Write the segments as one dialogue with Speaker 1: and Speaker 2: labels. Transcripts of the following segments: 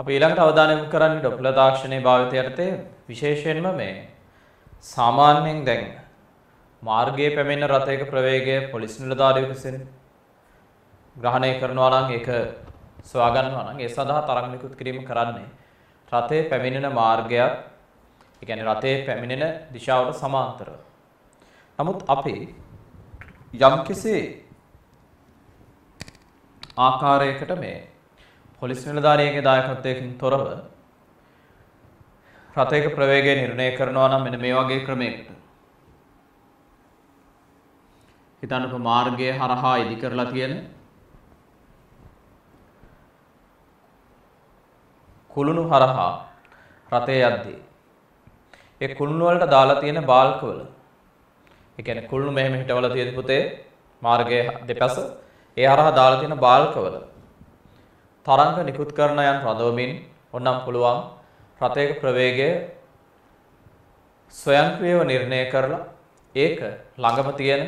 Speaker 1: අප ඊළඟට
Speaker 2: අවධානය යොමු කරන්නේ ඩොප්ලර් තාක්ෂණයේ භාවිතය යටතේ විශේෂයෙන්ම මේ සාමාන්‍යයෙන් දැන් මාර්ගයේ පැමිණෙන රථයක ප්‍රවේගය පොලිස් නිලධාරියෙකු විසින් ග්‍රහණය කරනවා නම් ඒක සොයා ගන්නවා නම් ඒ සඳහා තරංග නිකුත් කිරීම කරන්නේ රථයේ පැමිණෙන මාර්ගයත් ඒ කියන්නේ රථයේ පැමිණෙන දිශාවට සමාන්තරව. නමුත් අපි යම්කිසි ආකාරයකට මේ පොලිස් නිලධාරියගේ දායකත්වයකින් තොරව රථයක ප්‍රවේගය නිර්ණය කරනවා නම් මෙන්න මේ වගේ ක්‍රමයකට හිතන්නක මාර්ගය හරහා ඉදි කරලා තියෙන කුළුණු හරහා රථය යද්දී ඒ කුළුණු වලට දාලා තියෙන බාල්ක වල ඒ කියන්නේ කුළුණු මෙහෙම හිටවලා තියෙදි පුතේ මාර්ගයේ දෙපස ඒ හරහා දාලා තියෙන බාල්ක වල තරංග නිකුත් කරන යන් රඳවමින් ඔන්නම් පුළුවන් රථයක ප්‍රවේගය ස්වයංක්‍රීයව නිර්ණය කරලා ඒක ළඟම තියෙන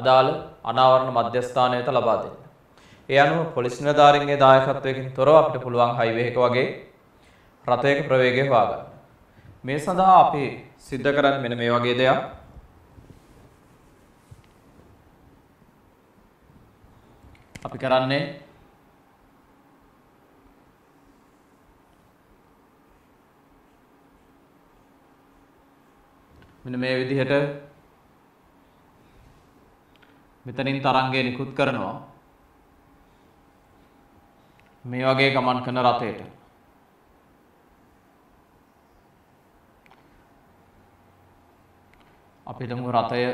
Speaker 2: අදාළ අනාවරණ මධ්‍යස්ථානයට ලබා දෙන්න. ඒ අනුව පොලිස් නිලධාරීන්ගේ දායකත්වයකින් තොරව අපිට පුළුවන් හයිවේ එක වගේ රථයක ප්‍රවේගය හොයාගන්න. මේ සඳහා අපි සිද්ධ කරන්නේ මෙන්න මේ වගේ දෙයක්. අපි කරන්නේ මෙන්න මේ විදිහට මෙතනින් තරංගය නිකුත් කරනවා මේ වගේ ගමන් කරන රථයට අපි හිතමු රථය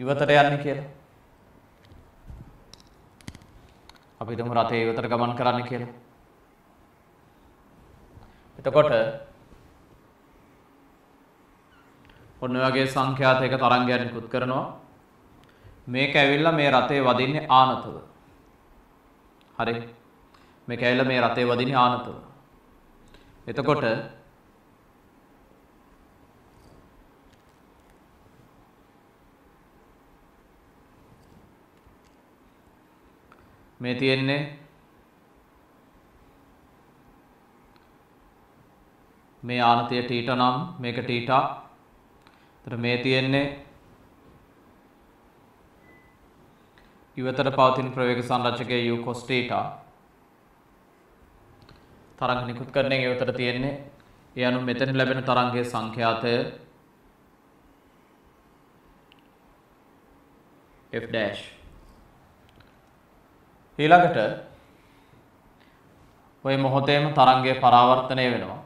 Speaker 2: ඉවතට යන්නේ කියලා අපි හිතමු රථය ඉවතට ගමන් කරන්න කියලා එතකොට ඔන්න වගේ සංඛ්‍යාත එක තරංගයක් නිකුත් කරනවා. මේක ඇවිල්ලා මේ රතේ වදින්නේ ආනතව. හරි. මේක ඇවිල්ලා මේ රතේ වදින්නේ ආනතව. එතකොට මේ තියෙන්නේ මේ ආනතිය ටීට නම් මේක ටීටා. එතකොට මේ තියෙන්නේ ඉවතට පවතින ප්‍රවේග සංරචකයේ u cos θ තරංග නිකුත් කරන්නේ ඉවතට තියෙන්නේ ඒ අනුව මෙතන ලැබෙන තරංගයේ සංඛ්‍යාතය f dash ඊළඟට ওই මොහොතේම තරංගයේ පරාවර්තනය වෙනවා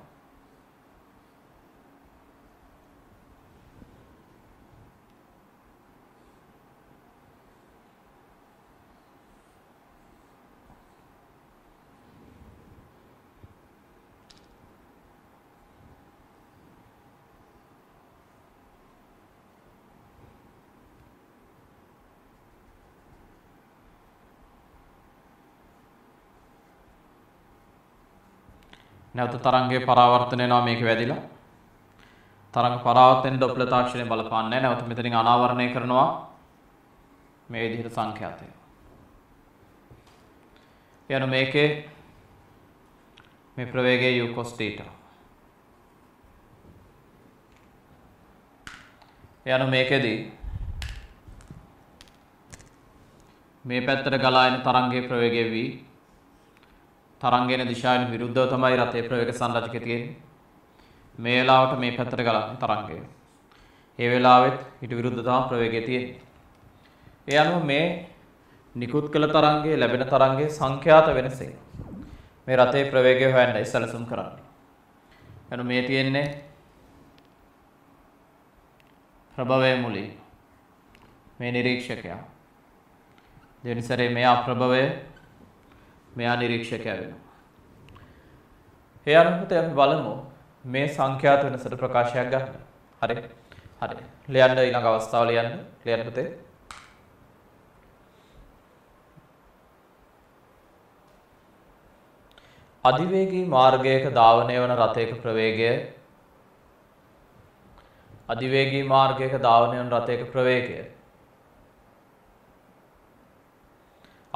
Speaker 2: නැවත තරංගයේ පරාවර්තන වෙනවා මේක වැදිලා. තරංග පරාවර්තන ඩොප්ලර් තාක්ෂණය බලපාන්නේ නැහැ. නැවත මෙතනින් අනාවරණය කරනවා මේ විදිහට සංඛ්‍යාතය. යන මේකේ මේ ප්‍රවේගයේ u cos theta. යන මේකෙදී මේ පැත්තට ගලා එන තරංගයේ ප්‍රවේගය v තරංගයන දිශාවෙන් විරුද්ධව තමයි රතේ ප්‍රවේගසන් රජක තියෙන්නේ. මේ වෙලාවට මේ පැත්තට ගලන තරංගය. ඒ වෙලාවෙත් ඊට විරුද්ධ තමයි ප්‍රවේගය තියෙන්නේ. ඒ අනුව මේ නිකුත් කළ තරංගයේ ලැබෙන තරංගයේ සංඛ්‍යාත වෙනසෙන් මේ රතේ ප්‍රවේගය හොයන්නයි සැලසුම් කරන්නේ. එනු මේ තියෙන්නේ ප්‍රභවය මුලින් මේ නිරීක්ෂකයා දෙනිසරේ මේ අප්‍රභවය මෙයා නිරීක්ෂකයා වෙනවා. ඒ අනුව අපි බලමු මේ සංඛ්‍යාත වෙනසට ප්‍රකාශයක් ගන්න. හරි. හරි. ලියන්න ඊළඟ අවස්ථාව ලියන්න. ලියන්න පුතේ. අධිවේගී මාර්ගයක ධාවනය වන රථයක ප්‍රවේගය අධිවේගී මාර්ගයක ධාවනය වන රථයක ප්‍රවේගය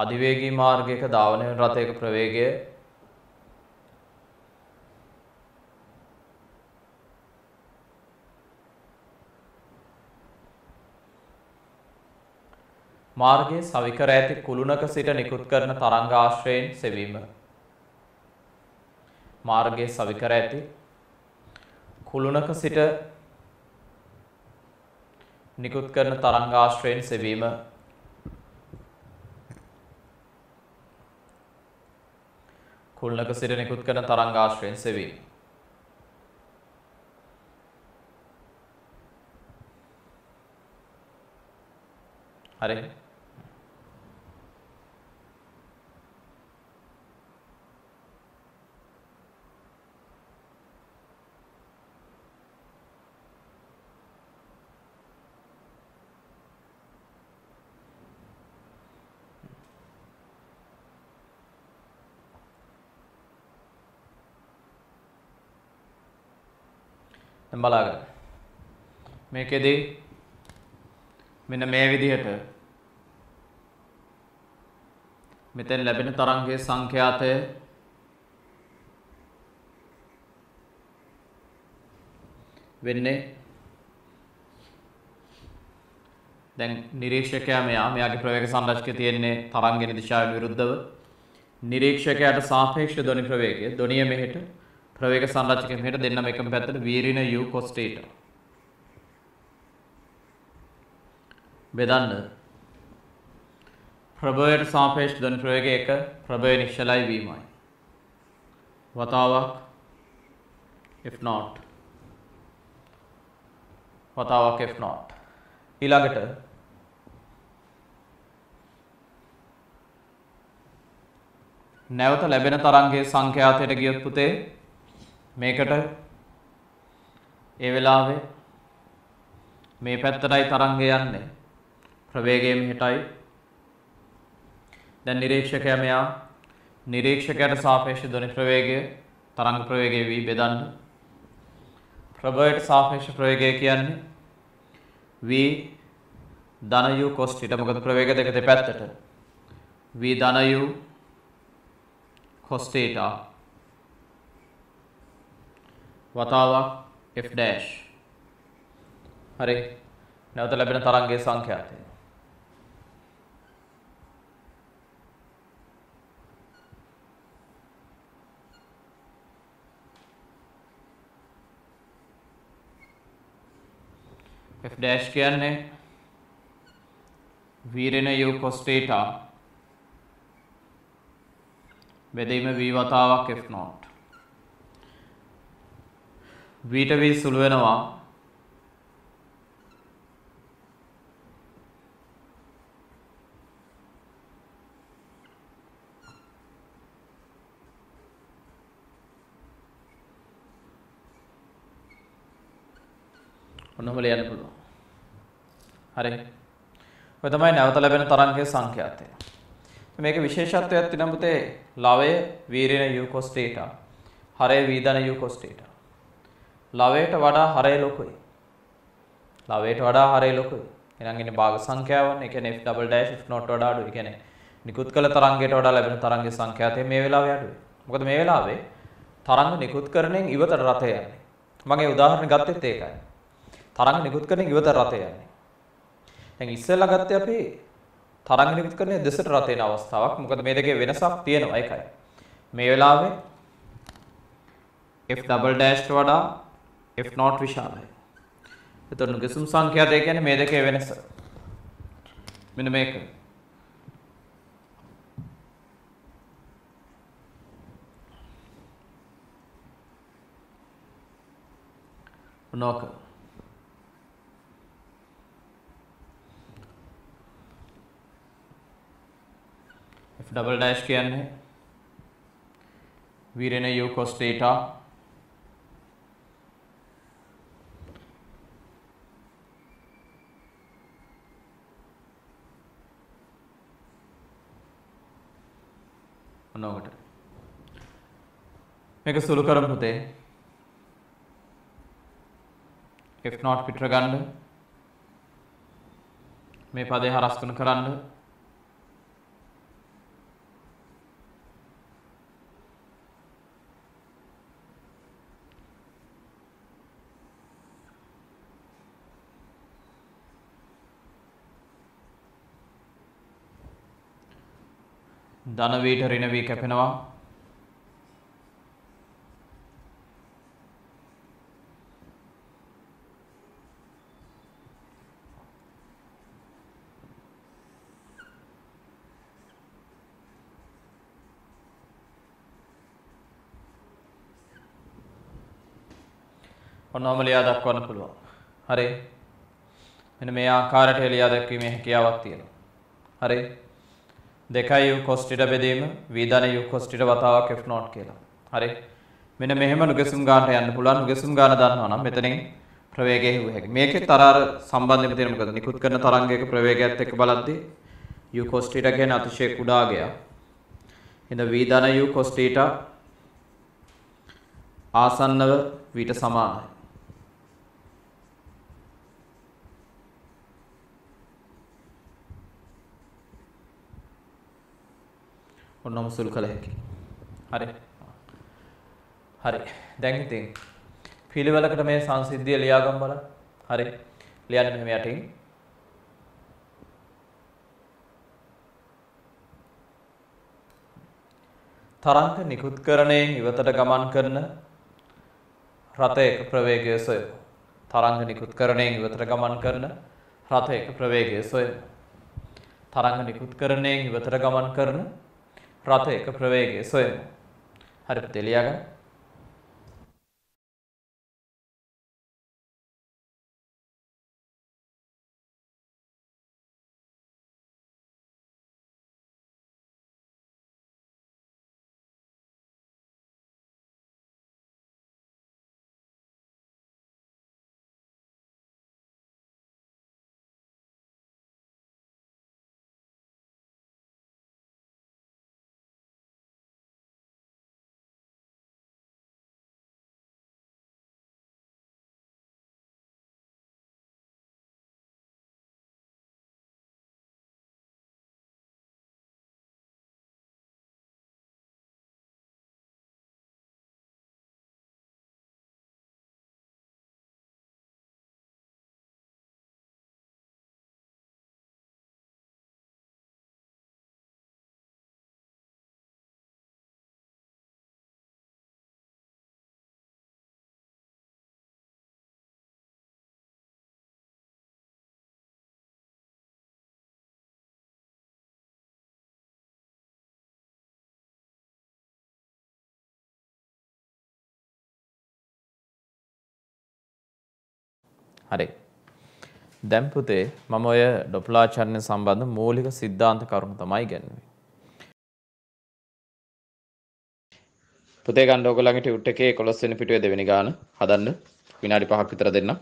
Speaker 2: අධිවේගී මාර්ගයක ධාවනය වන රථයක ප්‍රවේගය මාර්ගයේ සවිකර ඇති කුළුණක සිට නිකුත් කරන තරංගාශ්‍රයෙන් සෙවීම මාර්ගයේ සවිකර ඇති කුළුණක සිට නිකුත් කරන තරංගාශ්‍රයෙන් සෙවීම කුල්ලක සිට නිකුත් කරන තරංගාශ්‍රයෙන් සෙවීම. හරි. දැන් බලාගන්න. මේකෙදි මෙන්න මේ විදිහට මෙතෙන් ලැබෙන තරංගයේ සංඛ්‍යාතය වෙන්නේ දැන් නිරීක්ෂකයා මෙයා මෙයාගේ ප්‍රවේග සංරචකයේ තියෙන්නේ තරංගයේ දිශාවට විරුද්ධව නිරීක්ෂකයාට සාපේක්ෂ ධ්වනි ප්‍රවේගය ධ්වනිය මෙහෙට ප්‍රවේග සංරචක මෙහෙට දෙන්නම එකම පැත්තට වීරින U cos theta. බෙදන්න. ප්‍රබෝයට සාපේක්ෂ දන ප්‍රවේගය 1 ප්‍රබෝය නිශ්චලයි වීමයි. වතාවක් if not වතාවක් if not ඊළඟට නැවත ලැබෙන තරංගයේ සංඛ්‍යාතයට ගියොත් පුතේ මේකට ඒ වෙලාවේ මේ පැත්තටයි තරංගය යන්නේ ප්‍රවේගයෙන් හිටයි දැන් නිරීක්ෂකයා මෙයා නිරීක්ෂකයට සාපේක්ෂ ධ්වනි ප්‍රවේගය තරංග ප්‍රවේගය වී බෙදන්න ප්‍රභවයට සාපේක්ෂ ප්‍රවේගය කියන්නේ v ධන u cos θ මොකද ප්‍රවේග දෙක දෙපැත්තට v ධන u cos θ වතාවක් F ඩෑෂ් හරි නැවත ලැබෙන තරංගයේ සංඛ්‍යාතය F ඩෑෂ් කියන්නේ V ඍණ U cos θ බෙදීම V වතාවක් F naught වීට වී සුළු වෙනවා ඔන්නම ලියන්න පුළුවන් හරි ඔය තමයි නැවත ලැබෙන තරංගයේ සංඛ්‍යාතය මේක විශේෂත්වයක් තියෙන පුතේ ලවය වීරින u cos θ හරය වීදන u cos θ ලවයට වඩා හරය ලොකුයි. ලවයට වඩා හරය ලොකුයි. එහෙනම් ඉන්නේ භාග සංඛ්‍යාවන්, ඒ කියන්නේ f double dash f not වඩා අඩුයි. ඒ කියන්නේ නිකුත් කළ තරංගයට වඩා ලැබෙන තරංගයේ සංඛ්‍යාතය මේ වෙලාවේ අඩුයි. මොකද මේ වෙලාවේ තරංග නිකුත් කරණයෙන් ඉවතට රතය යන්නේ. මගේ උදාහරණ ගත්තෙත් ඒකයි. තරංග නිකුත් කරණයෙන් ඉවතට රතය යන්නේ. දැන් ඉස්සෙල්ලා ගත්තේ අපි තරංග නිකුත් කරණය දෙසට රත වෙන අවස්ථාවක්. මොකද මේ දෙකේ වෙනසක් තියෙනවා ඒකයි. මේ වෙලාවේ f double dash වඩා इफ नॉट विशाल है किसम संख्या देखे मे देखेवे डबल डैश के अन्य वीर ने यू को ඔනෝකට. මේක සුළු කරමු පුතේ. F0 පිටර ගන්න. මේ පදේ හරස්කන කරන්න ධන වේට ඍණ වේ කැපෙනවා ඔන්නෝම ලියා දක්වන්න පුළුවන්. හරි. මෙන්න මේ ආකාරයට ලියා දැක්වීමේ හැකියාවක් තියෙනවා. හරි. දෙකයි කොස්ටිට බෙදීම වීධනය කොස්ටිට වතාවක් F නෝට් කියලා. හරි මෙන මෙහම නුගෙසුම් ගාට යන්න පුලන් ගෙසුම් ගාන දන්නවනම් මෙතනින් ප්‍රවේගය හුවහැක මේක තර සම්බන්ධ තිරමකද නිකුත් කරන තරන්ගේක ප්‍රවේගයක්ත් එක බලද්දි යු කොස්ටිට ගැන අතිශය කුඩාගයා එඳ වීධන යු කොස්ටීට ආසන්නව විට සමානයි ඔන්නම සුළු කළ හැකි. හරි. හරි. දැන් ඉතින් පිළිවෙලකට මේ සංසිද්ධිය ලියාගම් බලන්න. හරි. ලියන්න මෙහෙම යටින්. තරංග නිකුත්කරණයෙන් ඉවතට ගමන් කරන රථයක ප්‍රවේගය සොය. තරංග නිකුත්කරණයෙන් ඉවතට ගමන් කරන රථයක ප්‍රවේගය සොය. තරංග නිකුත්කරණයෙන් ඉවතට ගමන් කරන රථයක ප්‍රවේගය සොයමු. හරි තෙලියාගන්න. හරි. දැන් පුතේ මම ඔය ඩොප්ලාචර්ණ සම්බන්ධ මූලික સિદ્ધාන්ත කරුණු තමයි ඉගෙනුවේ. පුතේ ගන්න ඔයගොල්ලන්ගේ ටියුට් එකේ 11 වෙනි පිටුවේ
Speaker 1: දෙවෙනි ගාන හදන්න විනාඩි 5ක් විතර දෙන්න.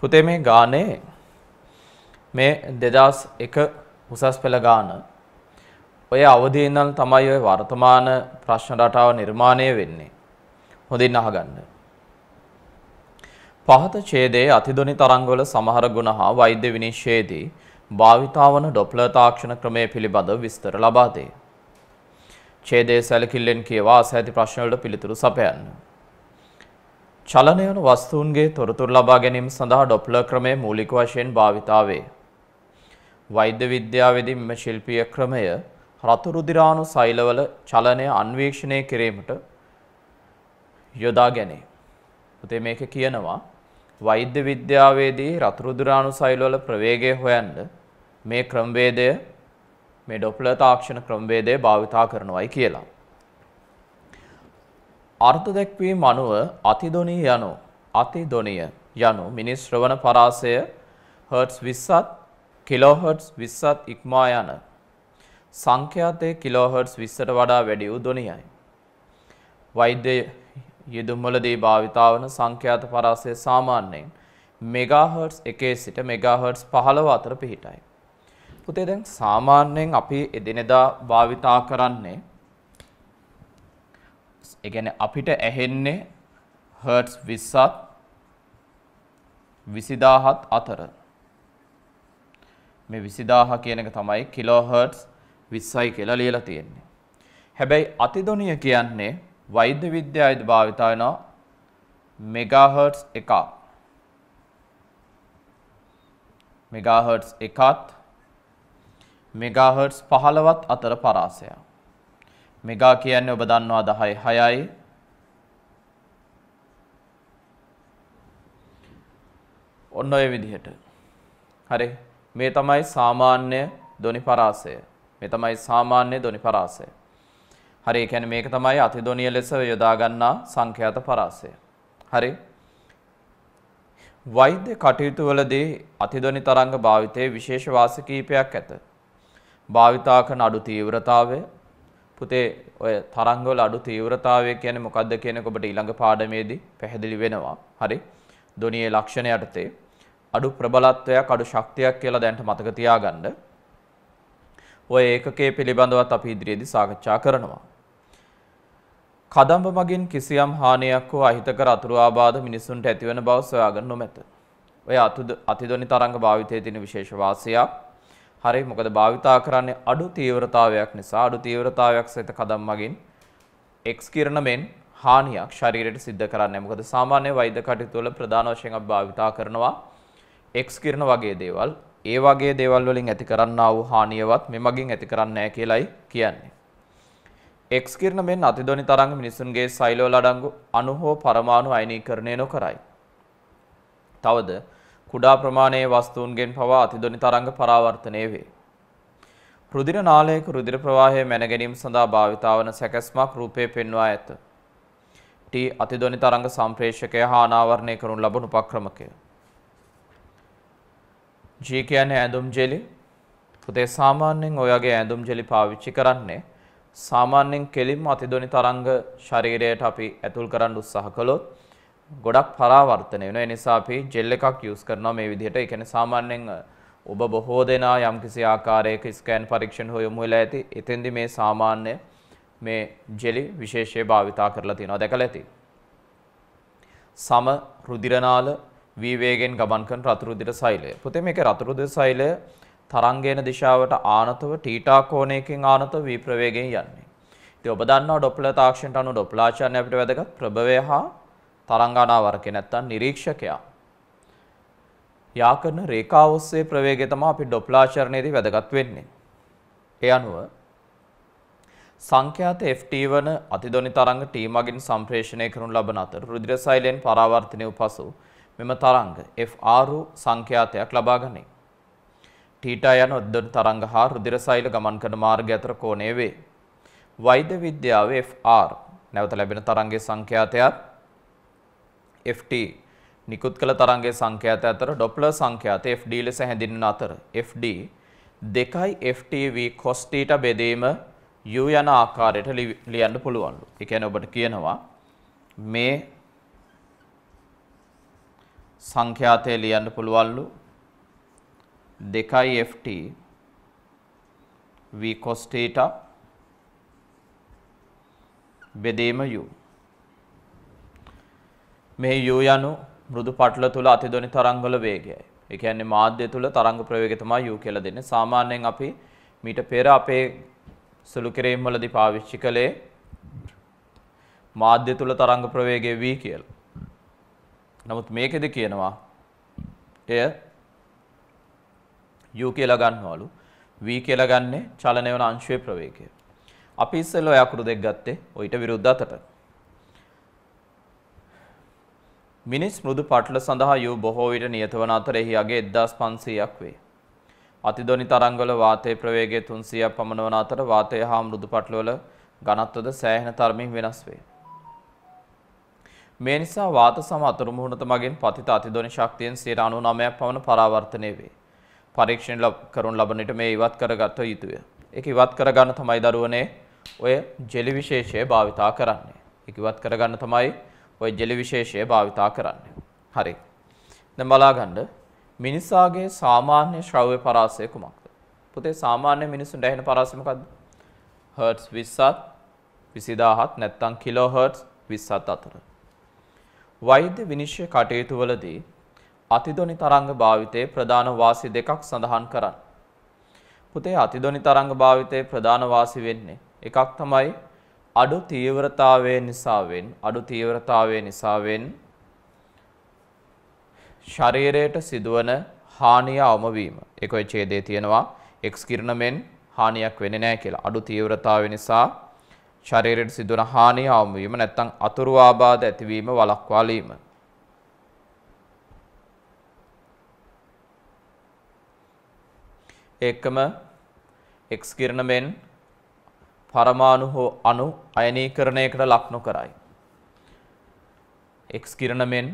Speaker 2: පුතේ මේ ගානේ මේ 2001 උසස් පෙළ ගාන ඔය අවධියේ ඉඳන් තමයි ඔය වර්තමාන ප්‍රශ්න රටාව නිර්මාණය වෙන්නේ. හොඳින් අහගන්න. පහත ඡේදයේ අතිදොනි තරංගවල සමහර ගුණ හා වෛද්‍ය විනිශ්චයේදී භාවිතාවන ඩොප්ලර් තාක්ෂණ ක්‍රමය පිළිබඳව විස්තර ලබා දේ. ඡේදයේ සැලකිල්ලෙන් කියවා ඇති ප්‍රශ්න වලට පිළිතුරු සපයන්න. චලනය වන වස්තුන්ගේ තොරතුරු ලබා ගැනීම සඳහා ඩොප්ලර් ක්‍රමය මූලික වශයෙන් භාවිතා වේ. වෛද්‍ය විද්‍යාවේදී මෙම ශිල්පීය ක්‍රමය රතු රුධිරාණු සෛලවල චලනය අන්වීක්ෂණය කිරීමට යොදා ගැනේ. පුතේ මේක කියනවා වෛද්‍ය විද්‍යාවේදී රතු රුධිරාණු සෛලවල ප්‍රවේගය හොයන්න මේ ක්‍රමවේදය මේ ඩොප්ලර් තාක්ෂණ ක්‍රමවේදය භාවිතා කරනවායි කියලා. අර්ථ දැක්වීම අනුව අතිදොනී යනු අතිදොනිය යනු මිනිස් ශ්‍රවණ පරාසය හර්ට්ස් 20ත් කිලෝහර්ට්ස් 20ත් ඉක්මා යන සංඛ්‍යාතයේ කිලෝහර්ට්ස් 20ට වඩා වැඩි වූ දොනියයි. වෛද්‍ය යෙදුම්වලදී භාවිතා වන සංඛ්‍යාත පරාසය සාමාන්‍යයෙන් මෙගාහර්ට්ස් 1 සිට මෙගාහර්ට්ස් 15 අතර පිහිටයි. පුතේ දැන් සාමාන්‍යයෙන් අපි එදිනෙදා භාවිතා කරන්නේ 0.5 ඒ කියන්නේ අපිට ඇහෙන්නේ හර්ට්ස් 20ත් 20000ත් අතර මේ 20000 කියන එක තමයි කිලෝ හර්ට්ස් 20යි කියලා ලියලා තියෙන්නේ. හැබැයි අතිධ්වනිය කියන්නේ වෛද්‍ය විද්‍යාවේදී භාවිත වෙන මෙගා හර්ට්ස් එකක්. මෙගා හර්ට්ස් එකත් මෙගා හර්ට්ස් 15ත් අතර පරාසයක්. මෙගා කියන්නේ ඔබ දන්නවා 10 6යි ඔන්න ඔය විදිහට හරි මේ තමයි සාමාන්‍ය ධ්වනි පරාසය මේ තමයි සාමාන්‍ය ධ්වනි පරාසය හරි ඒ කියන්නේ මේක තමයි අතිධ්වනිය ලෙස යොදා ගන්නා සංඛ්‍යාත පරාසය හරි වෛද්‍ය කටයුතු වලදී අතිධ්වනි තරංග භාවිතයේ විශේෂ වාසි කිහිපයක් ඇත භාවිතා කරන අඩු තීව්‍රතාවය පුතේ ඔය තරංගවල අඩු තීව්‍රතාවය කියන්නේ මොකක්ද කියනක ඔබට ඊළඟ පාඩමේදී පැහැදිලි වෙනවා. හරි. ධ්වනියේ ලක්ෂණ යටතේ අඩු ප්‍රබලත්වයක් අඩු ශක්තියක් කියලා දැනට මතක තියාගන්න. ඔය ඒකකයේ පිළිබඳවත් අපි ඉදිරියේදී සාකච්ඡා කරනවා. කදම්බ මගින් කිසියම් හානියක් හෝ අහිතකර අතුරු ආබාධ මිනිසුන්ට ඇතිවන බව සොයාගන්න නොමැත. ඔය අතිධ්වනි තරංග භාවිතයේ තියෙන විශේෂ වාසියක් හරි මොකද භාවිතා කරන්නේ අඩු තීව්‍රතාවයක් නිසා අඩු තීව්‍රතාවයක් සහිත කදම් මගින් එක්ස් කිරණ මෙන් හානියක් ශරීරයට සිද්ධ කරන්නේ. මොකද සාමාන්‍ය වෛද්‍ය කටයුතු වල ප්‍රධාන වශයෙන් අපි භාවිතා කරනවා එක්ස් කිරණ වගේ දේවල්. ඒ වගේ දේවල් වලින් ඇති කරන්නා වූ හානියවත් මේ මගින් ඇති කරන්නේ නැහැ කියලයි කියන්නේ. එක්ස් කිරණ මෙන් අතිදොනි තරංග මිනිසුන්ගේ සෛලවල අඩංගු අණු හෝ පරමාණු අයනීකරණය නොකරයි. තවද කුඩා ප්‍රමාණයේ වස්තුන්ගෙන් පවා අතිදොනි තරංග පරාවර්තනය වේ. රුධිර නාලයක රුධිර ප්‍රවාහය මැනගැනීම සඳහා භාවිතාවන සැකැස්මක් රූපේ පෙන්වා ඇත. ටි අතිදොනි තරංග සම්ප්‍රේෂකය හා අනාවරණය කරනු ලබන උපක්‍රමකය. ජී කියන්නේ ඇඳුම් ජෙලි. පුතේ සාමාන්‍යයෙන් ඔයගේ ඇඳුම් ජෙලි පාවිච්චි කරන්නේ සාමාන්‍යයෙන් කෙලින්ම අතිදොනි තරංග ශරීරයට අපි ඇතුල් කරන්න උත්සාහ කළොත් ගොඩක් පරාවර්තනය වෙනවා. ඒ නිසා අපි ජෙල් එකක් යූස් කරනවා මේ විදිහට. ඒ කියන්නේ සාමාන්‍යයෙන් ඔබ බොහෝ දෙනා යම්කිසි ආකාරයක ස්කෑන් පරීක්ෂණ හෝ යොමු වෙලා ඇති. එතෙන්දී මේ සාමාන්‍ය මේ ජෙලි විශේෂය භාවිතා කරලා තියෙනවා දැකලා ඇති. සම රුධිරනාල වී වේගෙන් ගමන් කරන රතු රුධිර සෛලය. පුතේ මේකේ රතු රුධිර සෛලය තරංගයන දිශාවට ආනතව ටීටා කෝණයකින් ආනතව වී ප්‍රවේගයෙන් යන්නේ. ඉතින් ඔබ දන්නවා ඩොප්ලර් තාක්ෂණයට අනුව ඩොප්ලාචාරණය අපිට වැදගත් ප්‍රභවය හා තරංගානාවරකේ නැත්තම් නිරීක්ෂකයා. යාකරන රේඛාව ඔස්සේ ප්‍රවේගය තමයි අපි ඩොප්ලාචරණයේදී වැදගත් වෙන්නේ. ඒ අනුව සංඛ්‍යාත FT වන අතිදොනි තරංග T මගින් සම්ප්‍රේෂණය කරනු ලබන අතර රුධිර සෛලෙන් පරාවර්තනය වූ පසු මෙම තරංග FR සංඛ්‍යාතයක් ලබා ගනී. ටීටා යන අතිදොනි තරංග හා රුධිර සෛල ගමන් කරන මාර්ගය අතර කෝණය වේ. වෛද්‍ය විද්‍යාවේ FR නැවත ලැබෙන තරංගයේ සංඛ්‍යාතයත් FT නිකුත් කළ තරංගයේ සංඛ්‍යාත අතර ඩොප්ලර් සංඛ්‍යාත FD ලෙස හැඳින්වෙන අතර FD 2යි FTV cos θ බෙදීම u යන ආකාරයට ලියන්න පුළුවන්ලු. ඒ කියන්නේ ඔබට කියනවා මේ සංඛ්‍යාතය ලියන්න පුළුවන්ලු 2යි FT v cos θ බෙදීම u මේ යු යනු මෘදු පටල තුළ අතිදොනි තරංගල වේගයයි. ඒ කියන්නේ මාධ්‍ය තුළ තරංග ප්‍රවේගය තමයි යු කියලා දෙන්නේ. සාමාන්‍යයෙන් අපි මීට පෙර අපේ සුළු කිරීම් වලදී පාවිච්චි කළේ මාධ්‍ය තුළ තරංග ප්‍රවේගය v කියලා. නමුත් මේකෙදි කියනවා එය u කියලා ගන්නවලු v කියලා ගන්නේ චලනය වන අංශයේ ප්‍රවේගය. අපි ඉස්සෙල්ලා ඔය අකුරු දෙක ගත්තේ ඔయిత විරුද්ධ අතට. මිනිස් මෘදු පටල සඳහා යූ බොහෝ විට නියත වන අතර එහි අගේ 1500ක් වේ. අතිදොනි තරංගවල වාතයේ ප්‍රවේගය 300ක් පමණ වන අතර වාතය හා මෘදු පටලවල ඝනත්වද සෑහෙන තරමින් වෙනස් වේ. මේ නිසා වාත සම අතුරු මුහුණත මගින් පතිත අතිදොනි ශක්තියෙන් 99ක් පමණ පරාවර්තනය වේ. පරීක්ෂණ කරනු ලබන විට මේ ඉවත් කරගත යුතුය. ඒක ඉවත් කරගන්න තමයි දරුවනේ ඔය ජෙලි විශේෂය භාවිතා කරන්නේ. ඒක ඉවත් කරගන්න තමයි ওই ජෙලි විශේෂය භාවිතා කරන්න. හරි. දැන් බලාගන්න මිනිසාගේ සාමාන්‍ය ශ්‍රව්‍ය පරාසය කුමක්ද? පුතේ සාමාන්‍ය මිනිසුන්ට ඇහෙන පරාසය මොකද්ද? හර්ට්ස් 20ත් 20000ත් නැත්නම් කිලෝ හර්ට්ස් 27 අතර. වෛද්‍ය විනිශ්චය කටයුතු වලදී අතිදොනි තරංග භාවිතයේ ප්‍රධාන වාසි දෙකක් සඳහන් කරන්න. පුතේ අතිදොනි තරංග භාවිතයේ ප්‍රධාන වාසි වෙන්නේ එකක් තමයි අඩු තීව්‍රතාවය නිසාවෙන් අඩු තීව්‍රතාවය නිසාවෙන් ශරීරයට සිදුවන හානිය අවමවීම. ඒක ඔය ඡේදයේ තියෙනවා x කිරණමෙන් හානියක් වෙන්නේ නැහැ කියලා. අඩු තීව්‍රතාවය නිසා ශරීරයට සිදුවන හානිය අවමවීම නැත්නම් අතුරු ආබාධ ඇතිවීම වළක්වාලීම. ඒකම x කිරණමෙන් පරමාණු හෝ අණු අයනීකරණයකට ලක් නොකරයි. එක් කිරණ මෙන්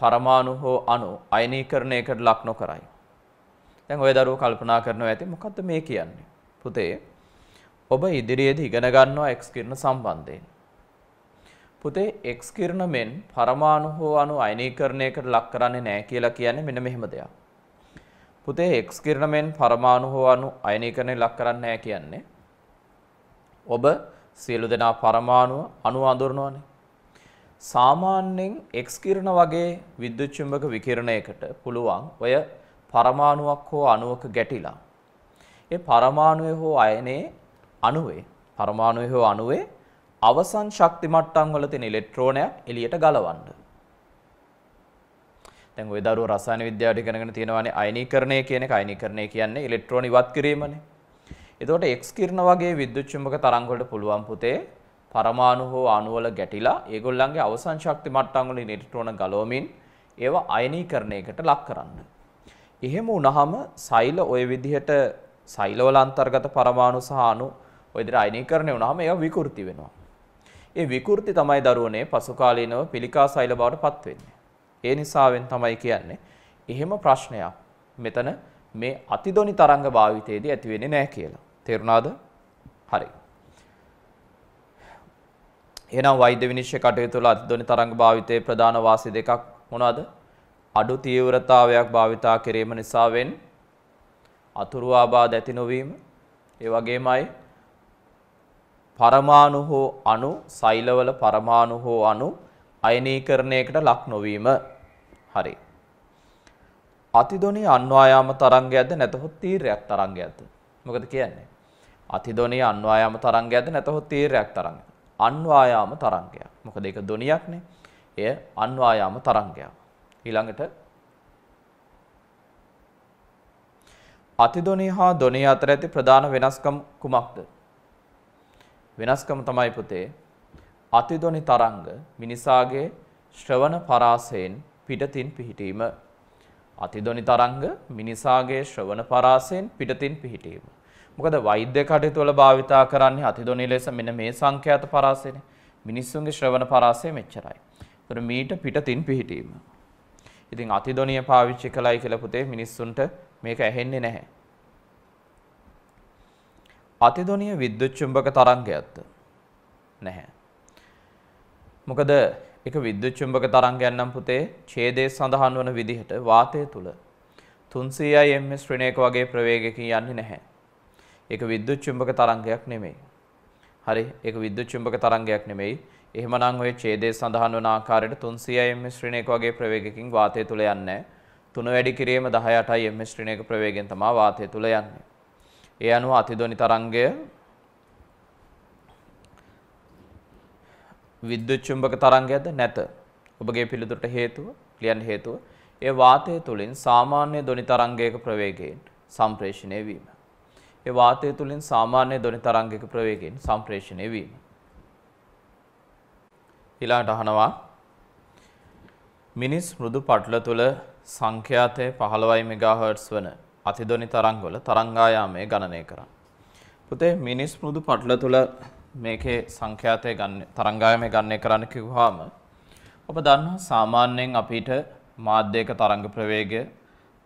Speaker 2: පරමාණු හෝ අණු අයනීකරණයකට ලක් නොකරයි. දැන් ඔය දරුවෝ කල්පනා කරනවා ඇති මොකද්ද මේ කියන්නේ? පුතේ ඔබ ඉදිරියේදී ඉගෙන ගන්නවා x කිරණ සම්බන්ධයෙන්. පුතේ x කිරණ මෙන් පරමාණු හෝ අණු අයනීකරණයකට ලක් කරන්නේ නැහැ කියලා කියන්නේ මෙන්න මෙහෙම දෙයක්. පුතේ x කිරණ මෙන් පරමාණු හෝ අණු අයනීකරණයට ලක් කරන්නේ නැහැ කියන්නේ ඔබ සියලු දෙනා පරමාණු අණු අඳුරනවානේ. සාමාන්‍යයෙන් x කිරණ වගේ විද්‍යුත් චුම්බක විකිරණයකට පුළුවන් ඔය පරමාණුවක් හෝ අණුවක ගැටිලා. ඒ පරමාණුවේ හෝ අයනේ අණුවේ පරමාණුවේ හෝ අණුවේ අවසන් ශක්ති මට්ටම් වල තියෙන ඉලෙක්ට්‍රෝනයක් එළියට ගලවන්න. දැන් ওই දරුවෝ රසායන විද්‍යාවට ඉගෙනගෙන තියෙනවානේ අයනීකරණය කියන එක අයනීකරණය කියන්නේ ඉලෙක්ට්‍රෝන ඉවත් කිරීමනේ. එතකොට එක්ස් කිරණ වගේ විද්‍යුත් චුම්බක තරංග වලට පුළුවන් පුතේ පරමාණු හෝ අණු වල ගැටිලා ඒගොල්ලන්ගේ අවසන් ශක්ති මට්ටම් වල ඉලෙක්ට්‍රෝන ගලවමින් ඒවා අයනීකරණයකට ලක් කරන්න. එහෙම වුණාම සෛල ওই විදිහට සෛල වල අන්තර්ගත පරමාණු සහ අණු ওই විදිහට අයනීකරණය වුණාම ඒවා විකෘති වෙනවා. ඒ විකෘති තමයි දරුවනේ පසු කාලීනව පිළිකා සෛල බවට පත් වෙන්නේ. ඒ නිසාවෙන් තමයි කියන්නේ එහෙම ප්‍රශ්නයක් මෙතන මේ අතිදොනි තරංග භාවිතයේදී ඇති වෙන්නේ නැහැ කියලා. තේරුණාද? හරි. එහෙනම් වෛද්‍ය විනිශ්චය කටයුතු වල අතිධ්වනි තරංග භාවිතයේ ප්‍රධාන වාසි දෙකක් මොනවාද? අඩු තීව්‍රතාවයක් භාවිතා කිරීම නිසා වෙන් අතුරු ආබාධ ඇති නොවීම ඒ වගේමයි පරමාණු හෝ අණු සෛලවල පරමාණු හෝ අණු අයනීකරණයකට ලක් නොවීම හරි අතිදොනි අන්වායාම තරංගයක්ද නැතහොත් තීරයක් තරංගයක්ද මොකද කියන්නේ අතිධොනී අන්වායාම තරංගයක්ද නැතහොත් තීරයක් තරංග. අන්වායාම තරංගයක්. මොකද ඒක ධොනියක්නේ. එය අන්වායාම තරංගයක්. ඊළඟට අතිධොනී හා ධොනී අතර ඇති ප්‍රධාන වෙනස්කම් කුමක්ද? වෙනස්කම තමයි පුතේ අතිධොනි තරංග මිනිසාගේ ශ්‍රවණ පරාසයෙන් පිටතින් පිහිටීම. අතිධොනි තරංග මිනිසාගේ ශ්‍රවණ පරාසයෙන් පිටතින් පිහිටීම. මොකද වෛද්‍ය කටයුතු වල භාවිතා කරන්නේ අතිදොනී ලෙස මෙන්න මේ සංඛ්‍යාත පරාසයනේ. මිනිස්සුන්ගේ ශ්‍රවණ පරාසය මෙච්චරයි. ඒතර මීට පිටතින් පිහිටීම. ඉතින් අතිදොනිය පාවිච්චි කළයි කියලා පුතේ මිනිස්සුන්ට මේක ඇහෙන්නේ නැහැ. අතිදොනිය විද්‍යුත් චුම්බක තරංගයක්ද? නැහැ. මොකද ඒක විද්‍යුත් චුම්බක තරංගයක් නම් පුතේ ඡේදයේ සඳහන් වන විදිහට වාතය තුල 300 ms ශ්‍රේණියක වගේ ප්‍රවේගයකින් යන්නේ නැහැ. ඒක විද්‍යුත් චුම්බක තරංගයක් නෙමෙයි. හරි, ඒක විද්‍යුත් චුම්බක තරංගයක් නෙමෙයි. එහෙමනම් ඔය ඡේදයේ සඳහන් වන ආකාරයට 300 ms ඍණයක වගේ ප්‍රවේගයකින් වාතය තුල යන්නේ. තුන වැඩි කිරීම 18යි ms ඍණයක ප්‍රවේගයෙන් තමයි වාතය තුල යන්නේ. ඒ අනුව අතිධ්වනි තරංගය විද්‍යුත් චුම්බක තරංගයක්ද නැත. ඔබගේ පිළිතුරට හේතුව ලියන්න හේතුව ඒ වාතය තුලින් සාමාන්‍ය ධ්වනි තරංගයක ප්‍රවේගයෙන් සම්ප්‍රේෂණය වීම. ඒ වාතය තුළින් සාමාන්‍ය ධ්වනි තරංගයක ප්‍රවේගයෙන් සම්ප්‍රේෂණය වීම. ඊළඟට අහනවා මිනිස් මෘදු පටල තුළ සංඛ්‍යාතය 15 MHz වන අතිධ්වනි තරංගවල තරංගායාමය ගණනය කරන්න. පුතේ මිනිස් මෘදු පටල තුළ මේකේ සංඛ්‍යාතය ගන්න තරංගායාමය ගණනය කරන්න කිව්වහම ඔබ දන්නවා සාමාන්‍යයෙන් අපිට මාධ්‍යයක තරංග ප්‍රවේගය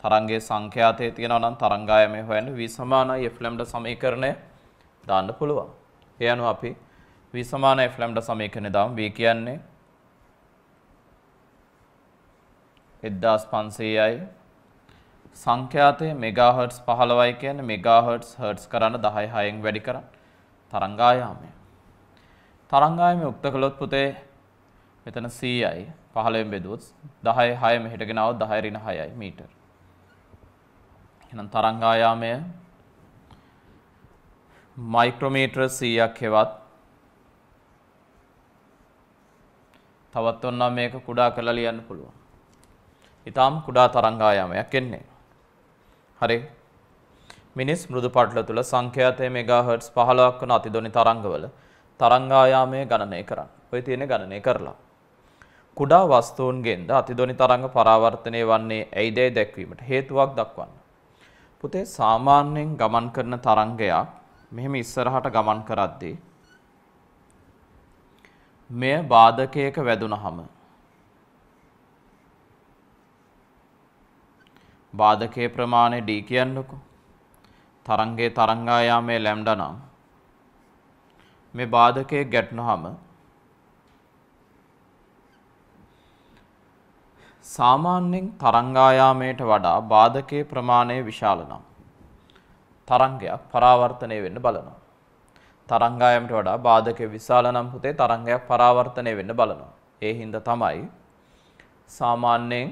Speaker 2: තරංගේ සංඛ්‍යාතය තියෙනවා නම් තරංගායමේ හොයන්න v සමානයි f lambda සමීකරණය දාන්න පුළුවන්. ඒ අනුව අපි v සමාන f lambda සමීකරණය දාමු. v කියන්නේ 1500යි සංඛ්‍යාතය මෙගාහර්ට්ස් 15යි කියන්නේ මෙගාහර්ට්ස් හර්ට්ස් කරන්න 10 6ෙන් වැඩි කරන්න තරංගායාමය. තරංගායමේ උක්ත කළොත් පුතේ මෙතන 100යි 15ෙන් බෙදුවොත් 10 6 මෙහෙට ගෙනාවොත් 10 6යි මීටර්. එහෙනම් තරංගායාමය මයික්‍රෝමීටර 100ක් හෙවත් තවත් ඔන්න මේක කුඩා කරලා ලියන්න පුළුවන්. ඊටාම් කුඩා තරංගායාමයක් එන්නේ. හරි. මිනිස් මෘදු පටල තුල සංඛ්‍යාතයේ මෙගාහර්ට්ස් 15ක් වන අතිදොනි තරංගවල තරංගායාමය ගණනය කරන්න. ඔය තියෙන ගණනය කරලා. කුඩා වස්තුන්ගෙන්ද අතිදොනි තරංග පරාවර්තනය වන්නේ ඇයිදැයි දැක්වීමට හේතුවක් දක්වන්න. පුතේ සාමාන්‍යයෙන් ගමන් කරන තරංගයක් මෙහෙම ඉස්සරහට ගමන් කරද්දී මෙය බාධකයක වැදුනහම බාධකයේ ප්‍රමාණය d කියන්නකෝ තරංගයේ තරංගායාමයේ ලැම්ඩා නම් මේ බාධකයේ ගැටුනහම සාමාන්‍යයෙන් තරංගායාමයට වඩා බාධකයේ ප්‍රමාණය විශාල නම් තරංගයක් පරාවර්තනය වෙන්න බලනවා. තරංගායමට වඩා බාධකයේ විශාල නම් පුතේ තරංගයක් පරාවර්තනය වෙන්න බලනවා. ඒ හින්දා තමයි සාමාන්‍යයෙන්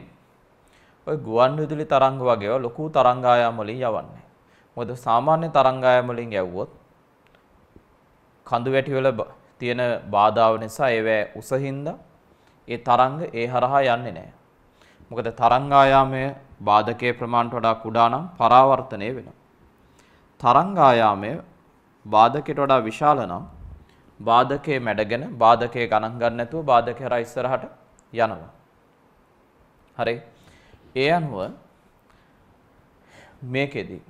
Speaker 2: ඔය ගුවන් විදුලි තරංග වගේ ලොකු තරංගායම් වලින් යවන්නේ. මොකද සාමාන්‍ය තරංගායම් වලින් යවුවොත් කඳු වැටි වල තියෙන බාධාව නිසා ඒවැ උසින්ද ඒ තරංග ඒ හරහා යන්නේ නැහැ. මොකද තරංගායාමය බාධකයේ ප්‍රමාණයට වඩා කුඩා නම් පරාවර්තනය වෙනවා. තරංගායාමය බාධකයට වඩා විශාල නම් බාධකයේ මැඩගෙන බාධකයේ ගණන් ගන්න නැතුව බාධකය හරහා ඉස්සරහට යනවා. හරි. ඒ අනුව මේකෙදී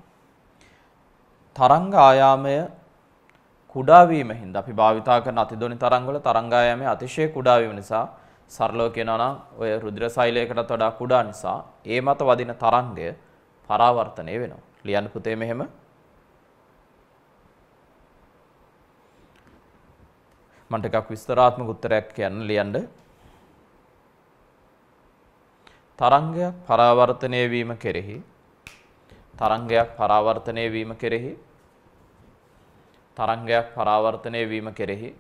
Speaker 2: තරංග ආයාමය කුඩා වීම හින්දා අපි භාවිතා කරන අතිදොනි තරංග වල තරංගායාමය අතිශය කුඩා වීම නිසා සරලව කියනවා නම් ඔය රුධිර සෛලයකටත් වඩා කුඩා නිසා ඒ මත වදින තරංගය පරාවර්තනය වෙනවා. ලියන්න පුතේ මෙහෙම. මම ටිකක් විස්තරාත්මක උත්තරයක් කියන්න ලියන්න. තරංගයක් පරාවර්තනය වීම කෙරෙහි තරංගයක් පරාවර්තනය වීම කෙරෙහි තරංගයක් පරාවර්තනය වීම කෙරෙහි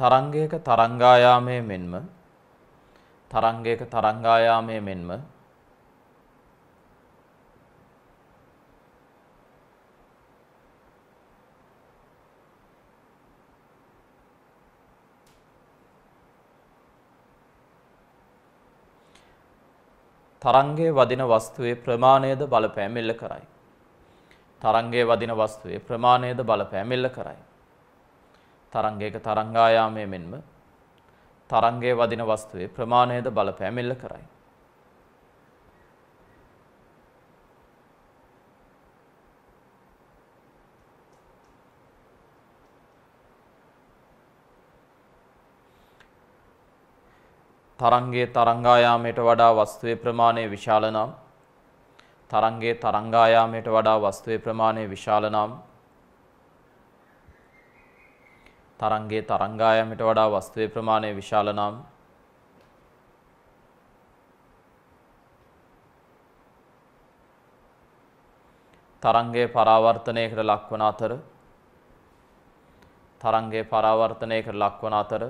Speaker 2: තරංගයක තරංගායාමයේ මෙන්ම තරංගයක තරංගායාමයේ මෙන්ම තරංගයේ වදින වස්තුවේ ප්‍රමාණයද බලපෑම් එල්ල කරයි. තරංගයේ වදින වස්තුවේ ප්‍රමාණයද බලපෑම් එල්ල කරයි. තරංගයක තරංගායාමය මෙන්ම තරංගයේ වදින වස්තුවේ ප්‍රමාණයද බලපෑමෙල්ල කරයි. තරංගයේ තරංගායාමයට වඩා වස්තුවේ ප්‍රමාණය විශාල නම් තරංගයේ තරංගායාමයට වඩා වස්තුවේ ප්‍රමාණය විශාල නම් තරංගයේ තරංගායමට වඩා වස්තුවේ ප්‍රමාණය විශාල නම් තරංගයේ පරාවර්තනයකට ලක්වන අතර තරංගයේ පරාවර්තනයකට ලක්වන අතර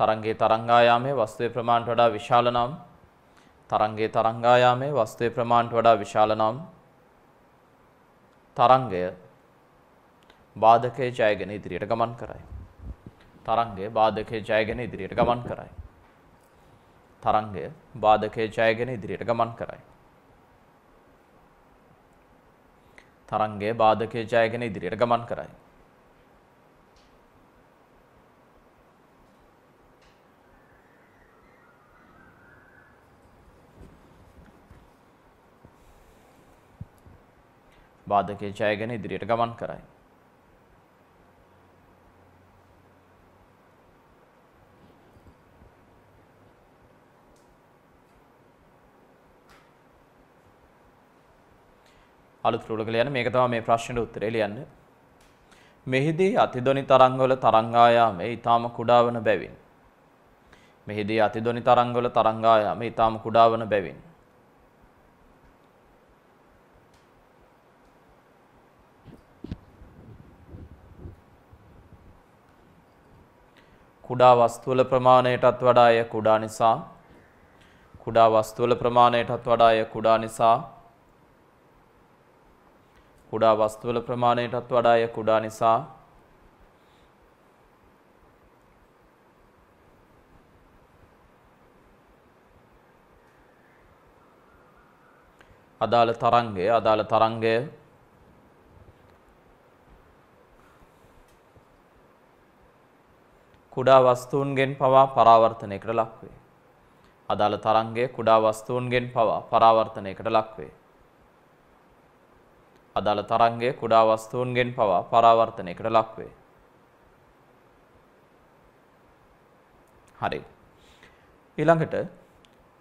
Speaker 2: තරංගයේ තරංගායාමයේ වස්තුවේ ප්‍රමාණයට වඩා විශාල නම් තරංගයේ තරංගායාමයේ වස්තුවේ ප්‍රමාණයට වඩා විශාල නම් තරංගය බාධකයේ ජයගෙන ඉදිරියට ගමන් කරයි. තරංගය බාධකයේ ජයගෙන ඉදිරියට ගමන් කරයි. තරංගය බාධකයේ ජයගෙන ඉදිරියට ගමන් කරයි. තරංගය බාධකයේ ජයගෙන ඉදිරියට ගමන් කරයි. බාධකේ ජයගෙන ඉදිරියට ගමන් කරයි. අලුත් රූලක ලියන්න මේක තමයි මේ ප්‍රශ්නෙට උත්තරේ ලියන්න. මෙහිදී අතිධ්වනි තරංගවල තරංගායාමය ඊටාම කුඩා වන බැවින් මෙහිදී අතිධ්වනි තරංගවල තරංගායාමය ඊටාම කුඩා වන බැවින් කුඩා වස්තුවල ප්‍රමාණයටත් වඩා එය කුඩා නිසා කුඩා වස්තුවල ප්‍රමාණයටත් වඩා එය කුඩා නිසා කුඩා වස්තුවල ප්‍රමාණයටත් වඩා එය කුඩා නිසා අදාළ තරංගය අදාළ තරංගය කුඩා වස්තුන්ගෙන් පවා පරාවර්තනයකට ලක්වේ. අදාළ තරංගය කුඩා වස්තුන්ගෙන් පවා පරාවර්තනයකට ලක්වේ. අදාළ තරංගය කුඩා වස්තුන්ගෙන් පවා පරාවර්තනයකට ලක්වේ. හරි. ඊළඟට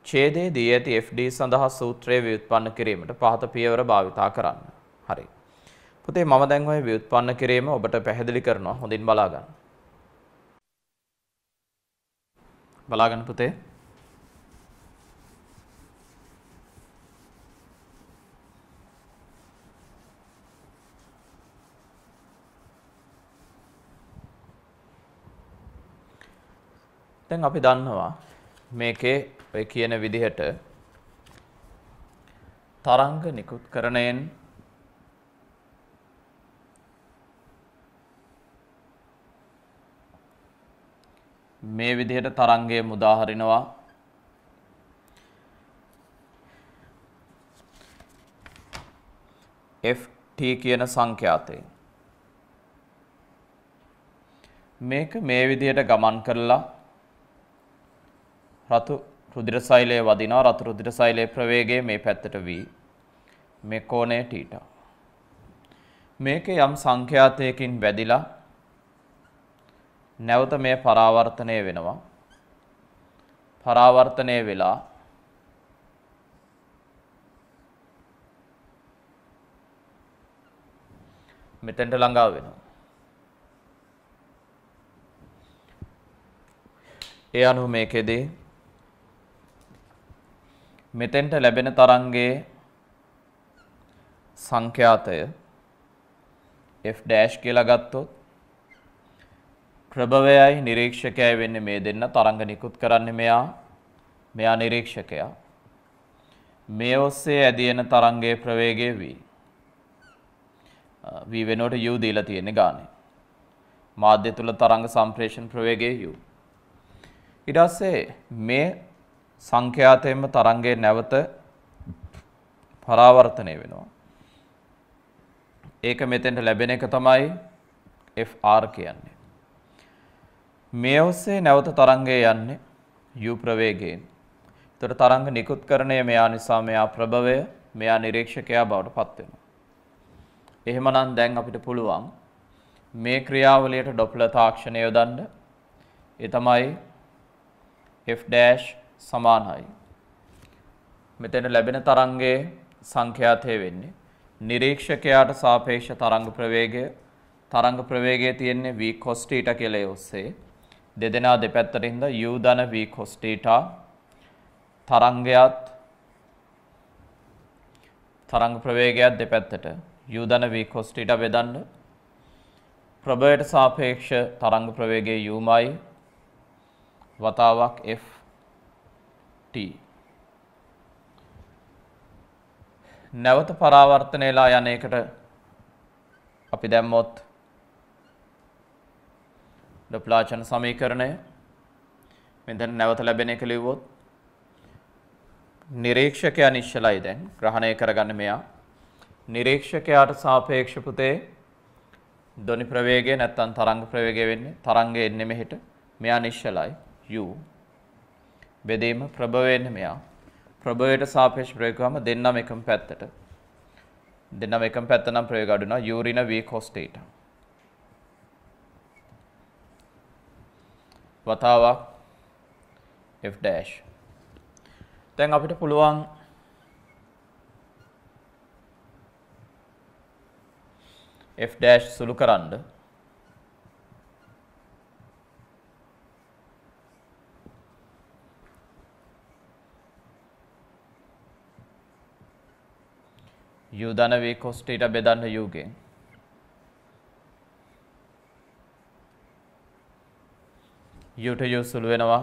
Speaker 2: ඡේදයේ දී ඇති FD සඳහා සූත්‍රය ව්‍යුත්පන්න කිරීමට පහත පියවර භාවිතා කරන්න. හරි. පුතේ මම දැන් ওই ව්‍යුත්පන්න කිරීම ඔබට පැහැදිලි කරනවා. හොඳින් බලා ගන්න. බලාගන්න පුතේ. දැන් අපි දන්නවා මේකේ ඔය කියන විදිහට තරංග නිකුත් කරණයෙන් මේ විදිහට තරංගය මුදාහරිනවා FT කියන සංඛ්‍යාතයෙන් මේක මේ විදිහට ගමන් කරලා රතු රුධිර සෛලය වදිනවා රතු රුධිර සෛලයේ ප්‍රවේගය මේ පැත්තට V මේ කෝණය θ මේක යම් සංඛ්‍යාතයකින් වැදිලා නැවත මේ පරාවර්තනය වෙනවා. පරාවර්තනය වෙලා මෙතෙන්ට ළඟා වෙනවා. ඒ අනුව මේකෙදී මෙතෙන්ට ලැබෙන තරංගයේ සංඛ්‍යාතය f- කියලා ගත්තොත් ක්‍රභවයයි නිරීක්ෂකයයි වෙන්න මේ දෙන්න තරංග නිකුත් කරන්න මෙයා මෙයා නිරීක්ෂකයා. මේ ඔස්සේ ඇදියන තරංගේ ප්‍රවේගය වී. වී වෙනෝට යු දීලා තියෙන ගානේ. මාධ්‍ය තුළ තරංග සම්ප්‍රේෂණ ප්‍රවේගය යු. ඉඩස්සේ මේ සංඛ්‍යාතයෙන්ම තරංගේ නැවත පරාවර්තනය වෙනවා. ඒක මෙතෙන්ට ලැබෙන එක තමයි FR කියන්නේ. මේ ඔස්සේ නැවත තරංගය යන්නේ යු ප්‍රවේගයෙන්. එතකොට තරංග නිකුත් කරණය මෙයා නිසා මෙයා ප්‍රභවය මෙයා නිරීක්ෂකයා බවට පත් වෙනවා. එහෙමනම් දැන් අපිට පුළුවන් මේ ක්‍රියාවලියට ඩොප්ලර් තාක්ෂණය යොදන්න. ඒ තමයි f' සමානයි. මෙතන ලැබෙන තරංගයේ සංඛ්‍යාතය වෙන්නේ නිරීක්ෂකයාට සාපේක්ෂ තරංග ප්‍රවේගය තරංග ප්‍රවේගය තියෙන්නේ v cos θ කියලා ඔස්සේ දෙදෙනා දෙපැත්තට හින්දා u ධන v cos theta තරංගයත් තරංග ප්‍රවේගයත් දෙපැත්තට u ධන v cos theta බෙදන්න ප්‍රබලයට සාපේක්ෂ තරංග ප්‍රවේගය u මයි වතාවක් f t නැවත පරාවර්තනයලා යන එකට අපි දැම්මොත් ඩොප්ලාචන සමීකරණය මෙතන නැවත ලැබෙන එක ලිව්වොත් නිරීක්ෂකයා නිශ්චලයි දැන් ග්‍රහණය කරගන්න මෙයා නිරීක්ෂකයාට සාපේක්ෂ පුතේ ධ්වනි ප්‍රවේගය නැත්තම් තරංග ප්‍රවේගය වෙන්නේ තරංගය එන්නේ මෙහෙට මෙයා නිශ්චලයි u බෙදීම ප්‍රබව වෙන්නේ මෙයා ප්‍රබවයට සාපේක්ෂ ප්‍රවේගවම දෙන්නම එකම පැත්තට දෙන්නම එකම පැත්ත නම් ප්‍රවේග අඩු වෙනවා u ඍණ v cos theta වතාවක් F dash. දැන් අපිට පුළුවන් F dash සුළු කරන්න. U ධන V cos θ බෙදන්න U ගෙන්. යුටයු සුළු වෙනවා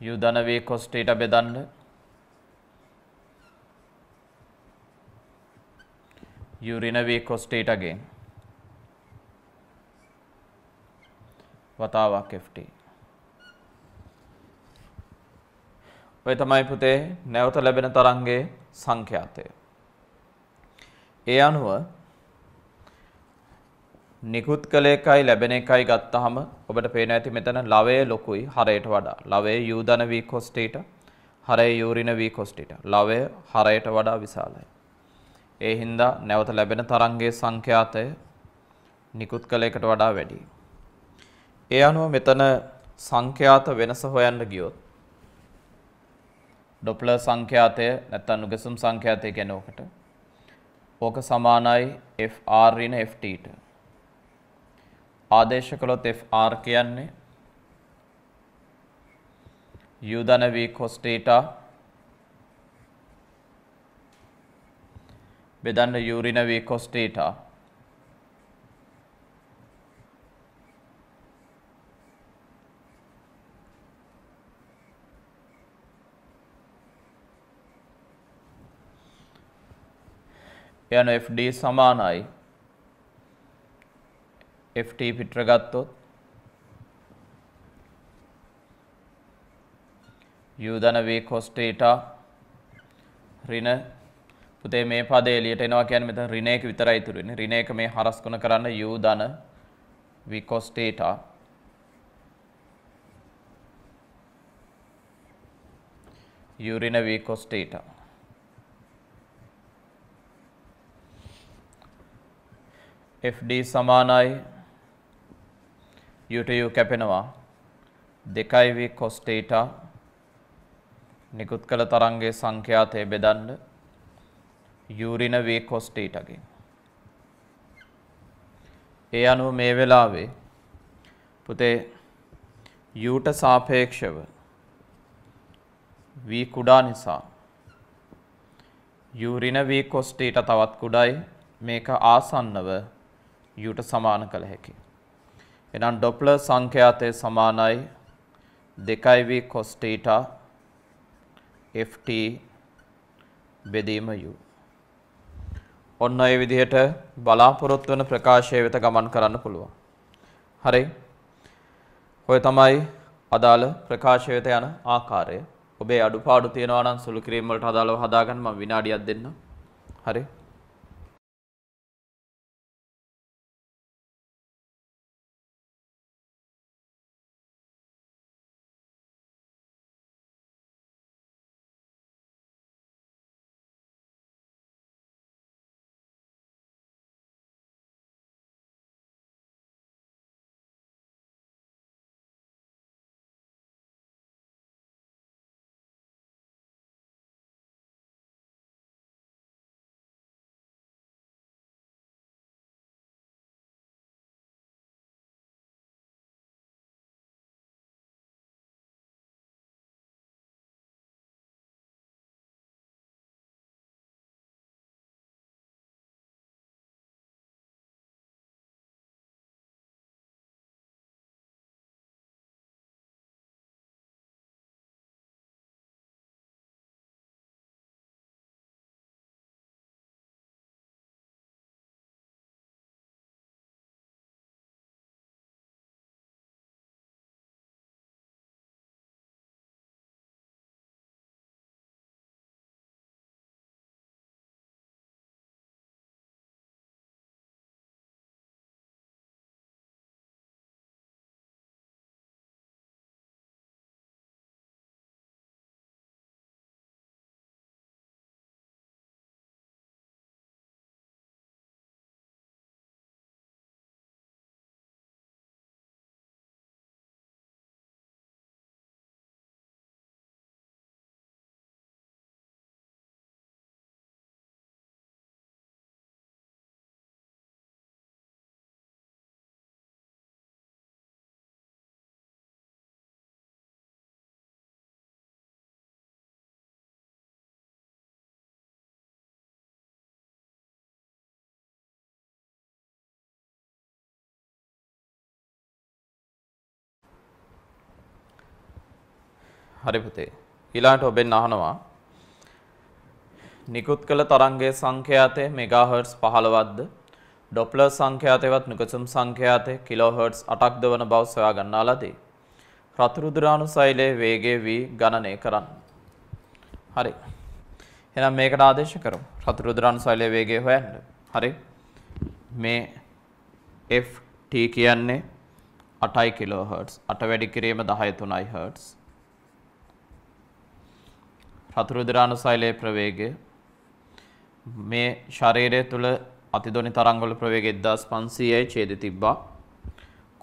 Speaker 2: යු ධනවේ කොස්ටේට බෙදන්න යු ඍණවේ කොස්ටේටගෙන් වතාවක් FT ඔය තමයි පුතේ නැවත ලැබෙන තරංගයේ සංඛ්‍යාතය ඒ අනුව නිකුත් කළ එකයි ලැබෙන එකයි ගත්තහම ඔබට පේන ඇති මෙතන ලවය ලොකුයි හරයට වඩා. ලවය යූ ධන වී cos θ, හරය යූරින වී cos θ. ලවය හරයට වඩා විශාලයි. ඒ හින්දා නැවත ලැබෙන තරංගයේ සංඛ්‍යාතය නිකුත් කළ එකට වඩා වැඩියි. ඒ අනුව මෙතන සංඛ්‍යාත වෙනස හොයන්න ගියොත් ඩොප්ලර් සංඛ්‍යාතය නැත්නම් උගසුම් සංඛ්‍යාතය කියන එකට ඕක සමානයි FR ඍණ FTට. ආදේශ කළොත් FR කියන්නේ u ධන v cos theta බෙදන්න u ඍණ v cos theta යන FD සමානයි FT පිටර ගත්තොත් U ධන V cos theta ඍණ පුතේ මේ පදේ එළියට එනවා කියන්නේ මෙතන ඍණ එක විතරයි ඉතුරු වෙන්නේ ඍණ එක මේ හරස් ගුණ කරන්න U ධන V cos theta U ඍණ V cos theta FD සමානයි u to u කැපෙනවා 2v cos theta නිකුත් කළ තරංගයේ සංඛ්‍යාතය බෙදන්න u ඍණ v cos theta ගෙන් ඒ අනුව මේ වෙලාවේ පුතේ u ට සාපේක්ෂව v කුඩා නිසා u ඍණ v cos theta තවත් කුඩායි මේක ආසන්නව යුට සමාන කළ හැකි. එනම් ඩොප්ල සංඛ්‍යාතය සමානයි දෙකයිව කොස්ටීට Ft බෙදීම යු. ඔන්න ඔය විදිහට බලාපොරොත්තු වන ප්‍රකාශය වෙත ගමන් කරන්න පුළුවන්. හරි. ඔය තමයි අදාළ ප්‍රකාශය වෙත යන ආකාරය. ඔබේ අඩුපාඩු තියෙනවා නම් සුළු කිරීම වලට අදාළව හදාගන්න මම විනාඩියක් දෙන්නම්. හරි. හරි පුතේ. ඊළඟට ඔබෙන් අහනවා නිකුත් කළ තරංගයේ සංඛ්‍යාතය මෙගාහර්ට්ස් 15ක්ද ඩොප්ලර් සංඛ්‍යාතයවත් නිකුසුම් සංඛ්‍යාතය කිලෝහර්ට්ස් 8ක්ද වන බව සොයා ගන්නා ලදී. රතුරුදුරාණු සෛලයේ වේගය v ගණනය කරන්න. හරි. එහෙනම් මේකට ආදේශ කරමු. රතුරුදුරාණු සෛලයේ වේගය හොයන්න. හරි. මේ FT කියන්නේ 8යි කිලෝහර්ට්ස් 8 වැඩි කිරීම 10 3යි හර්ට්ස් චතුරුදිරාණුසෛලයේ ප්‍රවේගය මේ ශරීරය තුළ අතිදොනි තරංගවල ප්‍රවේග 1500යි ඡේද තිබ්බා.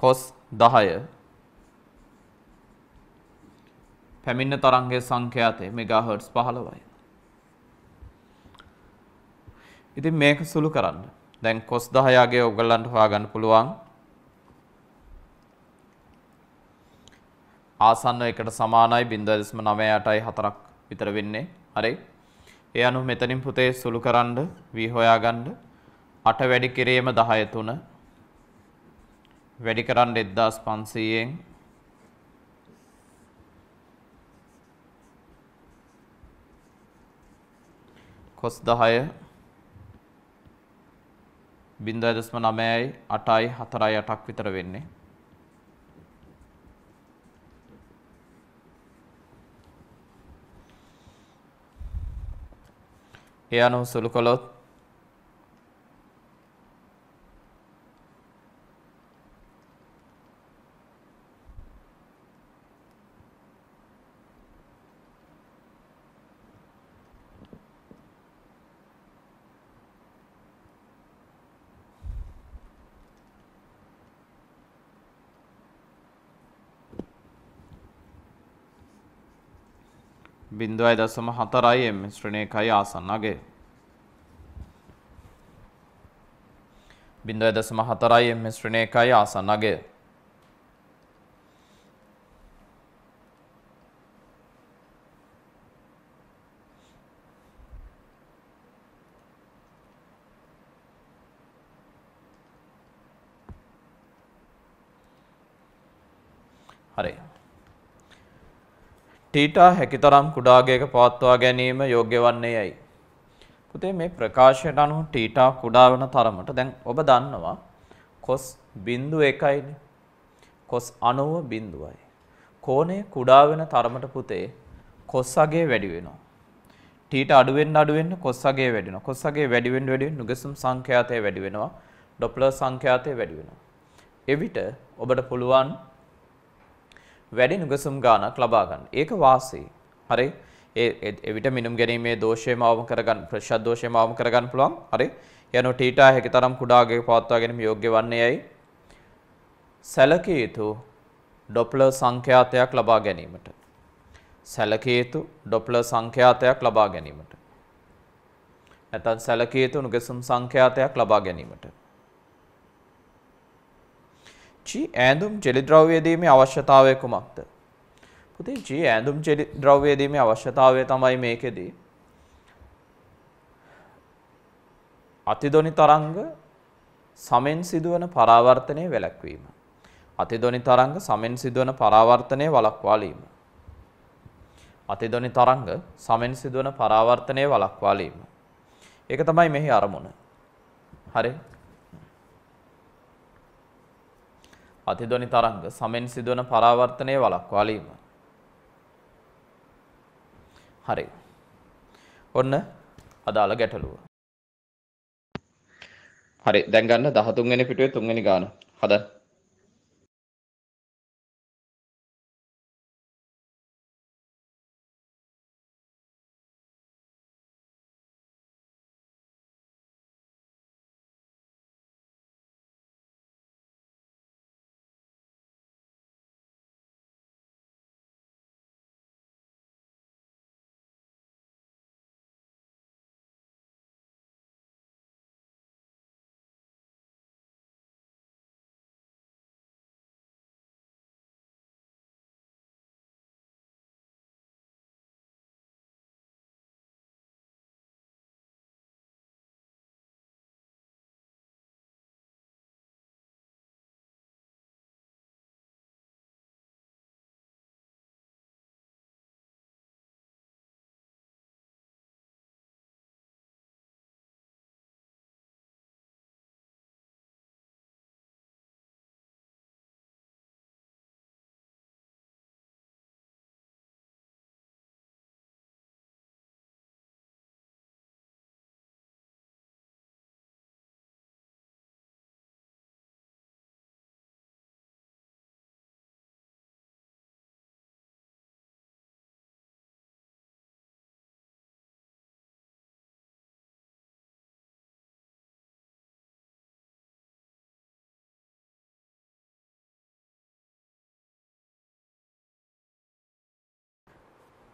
Speaker 2: cos 10 පැමිණ තරංගයේ සංඛ්‍යාතය මෙගාහර්ට්ස් 15යි. ඉතින් මේක සුළු කරන්න. දැන් cos 10 යගේ ඔයගලන්ට හොයාගන්න පුළුවන්. ආසන්න එකට සමානයි 0.986යි 4ක් විතර වෙන්නේ. හරි. ඒ අනුව මෙතනින් පුතේ සුළු කරන්න v හොයාගන්න 8 වැඩි කිරීම 10 3 වැඩි කරන්න 1500න් cos 10 0.9යි 8යි 4යි 8ක් විතර වෙන්නේ ඒ අනුව සුළු කළොත් බින්දුවයි දසම හතරයි එම් ශ්‍රණය එකයි ආසන්න අගේ. බින්දුවයි දසම හතරයි එම් ශ්‍රණය එකයි ආසන්න අගේ. ටීටා හැකිතරම් කුඩාගයක පවත්වා ගැනීම යෝග්‍ය වන්නේ යයි. පුතේ මේ ප්‍රකාශයට අනුව ටීටා කුඩා වෙන තරමට දැන් ඔබ දන්නවා කොස් බින්දු එකයිනේ. කොස් 90 බින්දුවයි. කෝණය කුඩා වෙන තරමට පුතේ කොස් අගේ වැඩි වෙනවා. ටීට අඩු වෙන්න අඩු වෙන්න කොස් අගේ වැඩි වෙනවා. කොස් අගේ වැඩි වෙන්න වැඩි වෙන්න නුගසුම් සංඛ්‍යාතය වැඩි වෙනවා. ඩොප්ලර් සංඛ්‍යාතය වැඩි වෙනවා. එවිට ඔබට පුළුවන් වැඩි නුගසුම් ගානක් ලබා ගන්න. ඒක වාසි. හරි. ඒ එවිට මිනුම් ගැනීමේ දෝෂයම අවම කරගන්න ප්‍රතිශත දෝෂයම අවම කරගන්න පුළුවන්. හරි. යනු ටීටා හැකිතරම් කුඩාගේ පවත්වා ගැනීම යෝග්‍ය වන්නේ යයි. සැලකිය යුතු ඩොප්ලර් සංඛ්‍යාතයක් ලබා ගැනීමට. සැලකිය යුතු ඩොප්ලර් සංඛ්‍යාතයක් ලබා ගැනීමට. නැත්නම් සැලකිය යුතු නුගසුම් සංඛ්‍යාතයක් ලබා ගැනීමට. ජී ඈඳුම් ජෙලිද්‍රව්‍යයදීමේ අවශ්‍යතාවය කුමක්ද. පුති ජී ඇඳුම් ජෙලිද්‍රව්‍යයදීමේ අවශ්‍යතාවය තමයි මේකෙදී. අතිදොනි තරංග සමෙන් සිදුවන පරාවර්තනය වැළැක්වීම. අතිදොනි තරංග සමෙන් සිදුවන පරාවර්තනය වලක්වාලීම. අතිදොනි තරංග සමෙන් සිදුවන පරාවර්තනය වලක්වාලීම. ඒක තමයි මෙහි අරමුණ. හරි අතිධ්වනි තරංග සමෙන් සිදුවන පරාවර්තනය වළක්වාලීම. හරි. ඔන්න අදාළ ගැටලුව. හරි දැන් ගන්න 13 වෙනි පිටුවේ 3 වෙනි ගාන. හදන්න.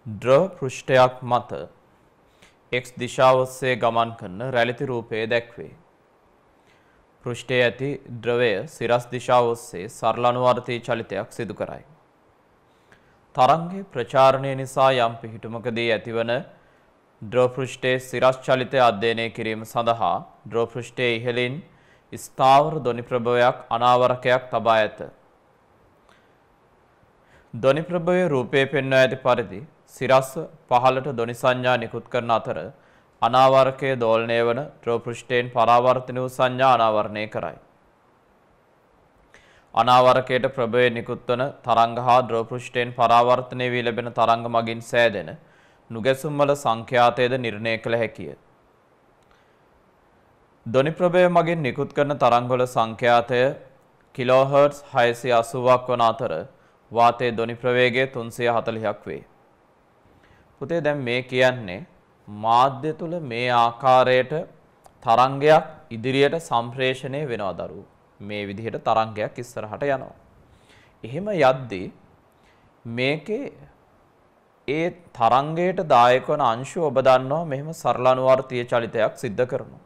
Speaker 2: ද්‍රව පෘෂ්ඨයක් මත x දිශාව ඔස්සේ ගමන් කරන රැළිති රූපය දැක්වේ. පෘෂ්ඨයේ ඇති ද්‍රවය සිරස් දිශාව ඔස්සේ සරල අනුවර්තී චලිතයක් සිදු කරයි. තරංගයේ ප්‍රචාරණය නිසා යම් පිහිටුමකදී ඇතිවන ද්‍රව පෘෂ්ඨයේ සිරස් චලිතය අධ්‍යයනය කිරීම සඳහා ද්‍රව පෘෂ්ඨයේ ඉහළින් ස්ථාවර ධ්වනි ප්‍රභවයක් අනාවරකයක් තබා ඇත. ධ්වනි ප්‍රභවයේ රූපය පෙන්වා ඇති පරිදි සිරස් පහළට ධ්වනි සංඥා නිකුත් කරන අතර අනාවරකයේ දෝලණය වන ත්‍රෝපෘෂ්ඨයෙන් පරාවර්තන වූ සංඥා අනාවරණය කරයි. අනාවරකයට ප්‍රභවය නිකුත් වන තරංග හා ද්‍රෝපෘෂ්ඨයෙන් පරාවර්තනය වී ලැබෙන තරංග මගින් සෑදෙන නුගැසුම් වල සංඛ්‍යාතයද නිර්ණය කළ හැකිය. ධ්වනි ප්‍රභවය මගින් නිකුත් කරන තරංග වල සංඛ්‍යාතය කිලෝහර්ට්ස් 680ක් වන අතර වාතයේ ධ්වනි ප්‍රවේගය 340ක් වේ. පුතේ දැන් මේ කියන්නේ මාධ්‍ය තුල මේ ආකාරයට තරංගයක් ඉදිරියට සම්ප්‍රේෂණය වෙනවා දරුවෝ. මේ විදිහට තරංගයක් ඉස්සරහට යනවා. එහෙම යද්දී මේකේ ඒ තරංගයට දායක වන අංශු ඔබ දන්නවා මෙහෙම සරල අනුවර්තීය චලිතයක් සිද්ධ කරනවා.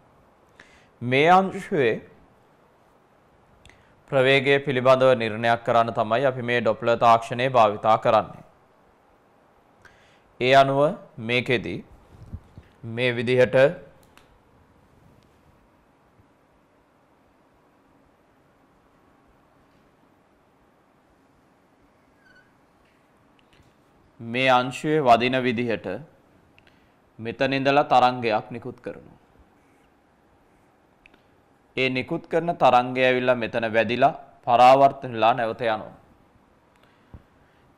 Speaker 2: මේ අංශුවේ ප්‍රවේගය පිළිබඳව නිර්ණයක් කරන්න තමයි අපි මේ ඩොප්ලර් තාක්ෂණය භාවිතා කරන්නේ. ඒ අනුව මේකෙදි මේ විදිහට මේ අංශුවේ වදින විදිහට මෙතන ඉඳලා තරංගයක් නිකුත් කරනවා. ඒ නිකුත් කරන තරංගය ඇවිල්ලා මෙතන වැදිලා පරාවර්තනලා නැවත යනවා.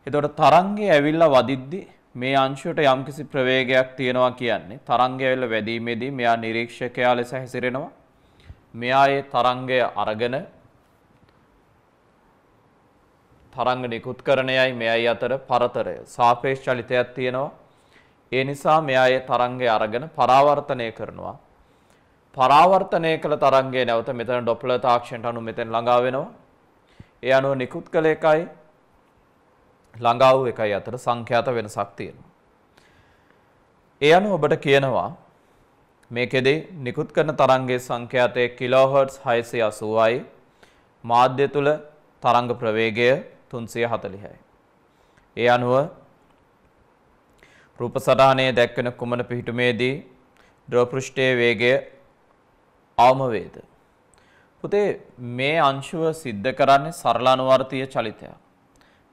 Speaker 2: එතකොට තරංගය ඇවිල්ලා වදිද්දී මේ අංශුවට යම්කිසි ප්‍රවේගයක් තියෙනවා කියන්නේ තරංගයවල වැඩිීමේදී මෙයා නිරීක්ෂකයා ලෙස හැසිරෙනවා. මෙයා ඒ තරංගය අරගෙන තරංග නිකුත් කරණයයි මෙයයි අතර පරතරය සාපේක්ෂ චලිතයක් තියෙනවා. ඒ නිසා මෙයා ඒ තරංගය අරගෙන පරාවර්තනය කරනවා. පරාවර්තනය කළ තරංගය නැවත මෙතන ඩොප්ලර් තාක්ෂණයට අනුව මෙතෙන් ළඟා වෙනවා. ඒ අනුව නිකුත් කළ එකයි ළඟාවූ එකයි අතර සංඛ්‍යාත වෙනසක් තියෙනවා. ඒ අනුව ඔබට කියනවා මේකෙදී නිකුත් කරන තරංගයේ සංඛ්‍යාතය කිලෝහර්ට්ස් 680යි මාධ්‍ය තුල තරංග ප්‍රවේගය 340යි. ඒ අනුව රූප සටහනේ දැක්වෙන කුමන පිහිටුමේදී ද්‍රව පෘෂ්ඨයේ වේගය අවම වේද? පුතේ මේ අංශුව सिद्ध කරන්නේ සරල අනුවර්තීය චලිතයක්.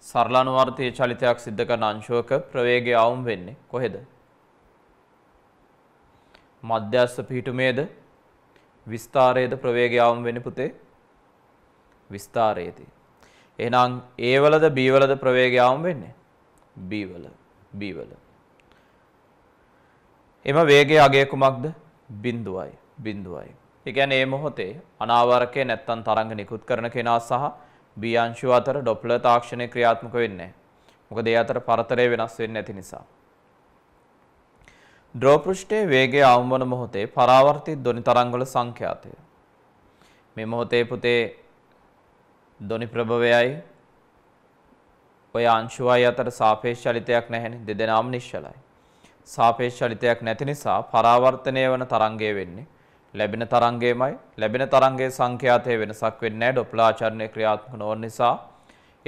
Speaker 2: සරලානුවර්තය චලිතයක් සිද්ධ කරන අංශුවක ප්‍රවේගය අවුම් වෙන්නේ කොහෙද. මධ්‍යස්ස පිහිටුමේද විස්ථාරයේද ප්‍රවේගය අවුම් වෙන පුතේ විස්ථාරයේදී. එහෙනම් ඒවලද බීවලද ප්‍රවේගය අවුම් වෙන්නේ බීවල බීවල. එම වේගයේ අගය කුමක්ද? බිඳුවයි. බිඳුවයි. ඒ කියන්නේ මේ මොහොතේ අනාවරකයේ නැත්තම් තරංග නිකුත් කරන කෙනා සහ B අංශුව අතර ඩොප්ලර් තාක්ෂණය ක්‍රියාත්මක වෙන්නේ මොකද ඒ අතර පරතරය වෙනස් වෙන්නේ නැති නිසා. ද්‍රව පෘෂ්ඨයේ වේගය අවමන මොහොතේ පරාවර්තිත ධ්වනි තරංගවල සංඛ්‍යාතය. මේ මොහොතේ පුතේ ධ්වනි ප්‍රභවයයි ඔය අංශුවයි අතර සාපේක්ෂ චලිතයක් නැහැනේ දෙදෙනාම නිශ්චලයි. සාපේක්ෂ චලිතයක් නැති නිසා පරාවර්තනය වන තරංගය වෙන්නේ ලැබෙන තරංගයමයි ලැබෙන තරංගයේ සංඛ්‍යාතයේ වෙනසක් වෙන්නේ නැහැ ඩොප්ලාචරණය ක්‍රියාත්මක නොවන නිසා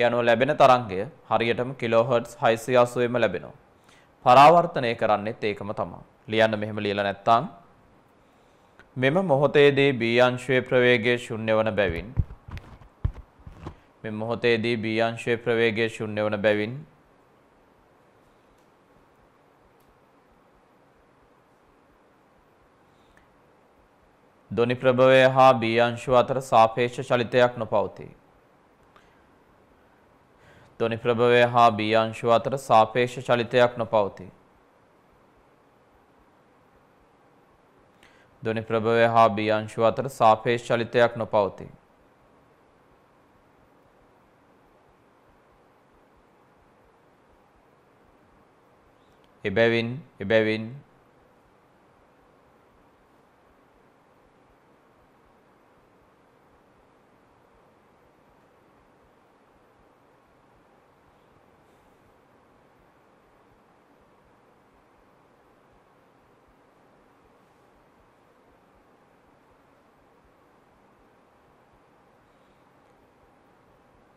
Speaker 2: ඒ අනුව ලැබෙන තරංගය හරියටම කිලෝහර්ට්ස් 680ෙම ලැබෙනවා පරාවර්තනය කරන්නෙත් ඒකම තමයි ලියන්න මෙහෙම ලියලා නැත්නම් මෙම මොහොතේදී B අංශයේ ප්‍රවේගය ශුන්‍ය වන බැවින් මෙම මොහොතේදී B අංශයේ ප්‍රවේගය ශුන්‍ය වන බැවින් ධොනි ප්‍රභවය හා B අංශුව අතර සාපේක්ෂ චලිතයක් නොපවතී. ධොනි ප්‍රභවය හා B අංශුව අතර සාපේක්ෂ චලිතයක් නොපවතී. ධොනි ප්‍රභවය හා B අංශුව අතර සාපේක්ෂ චලිතයක් නොපවතී. එබැවින් එබැවින්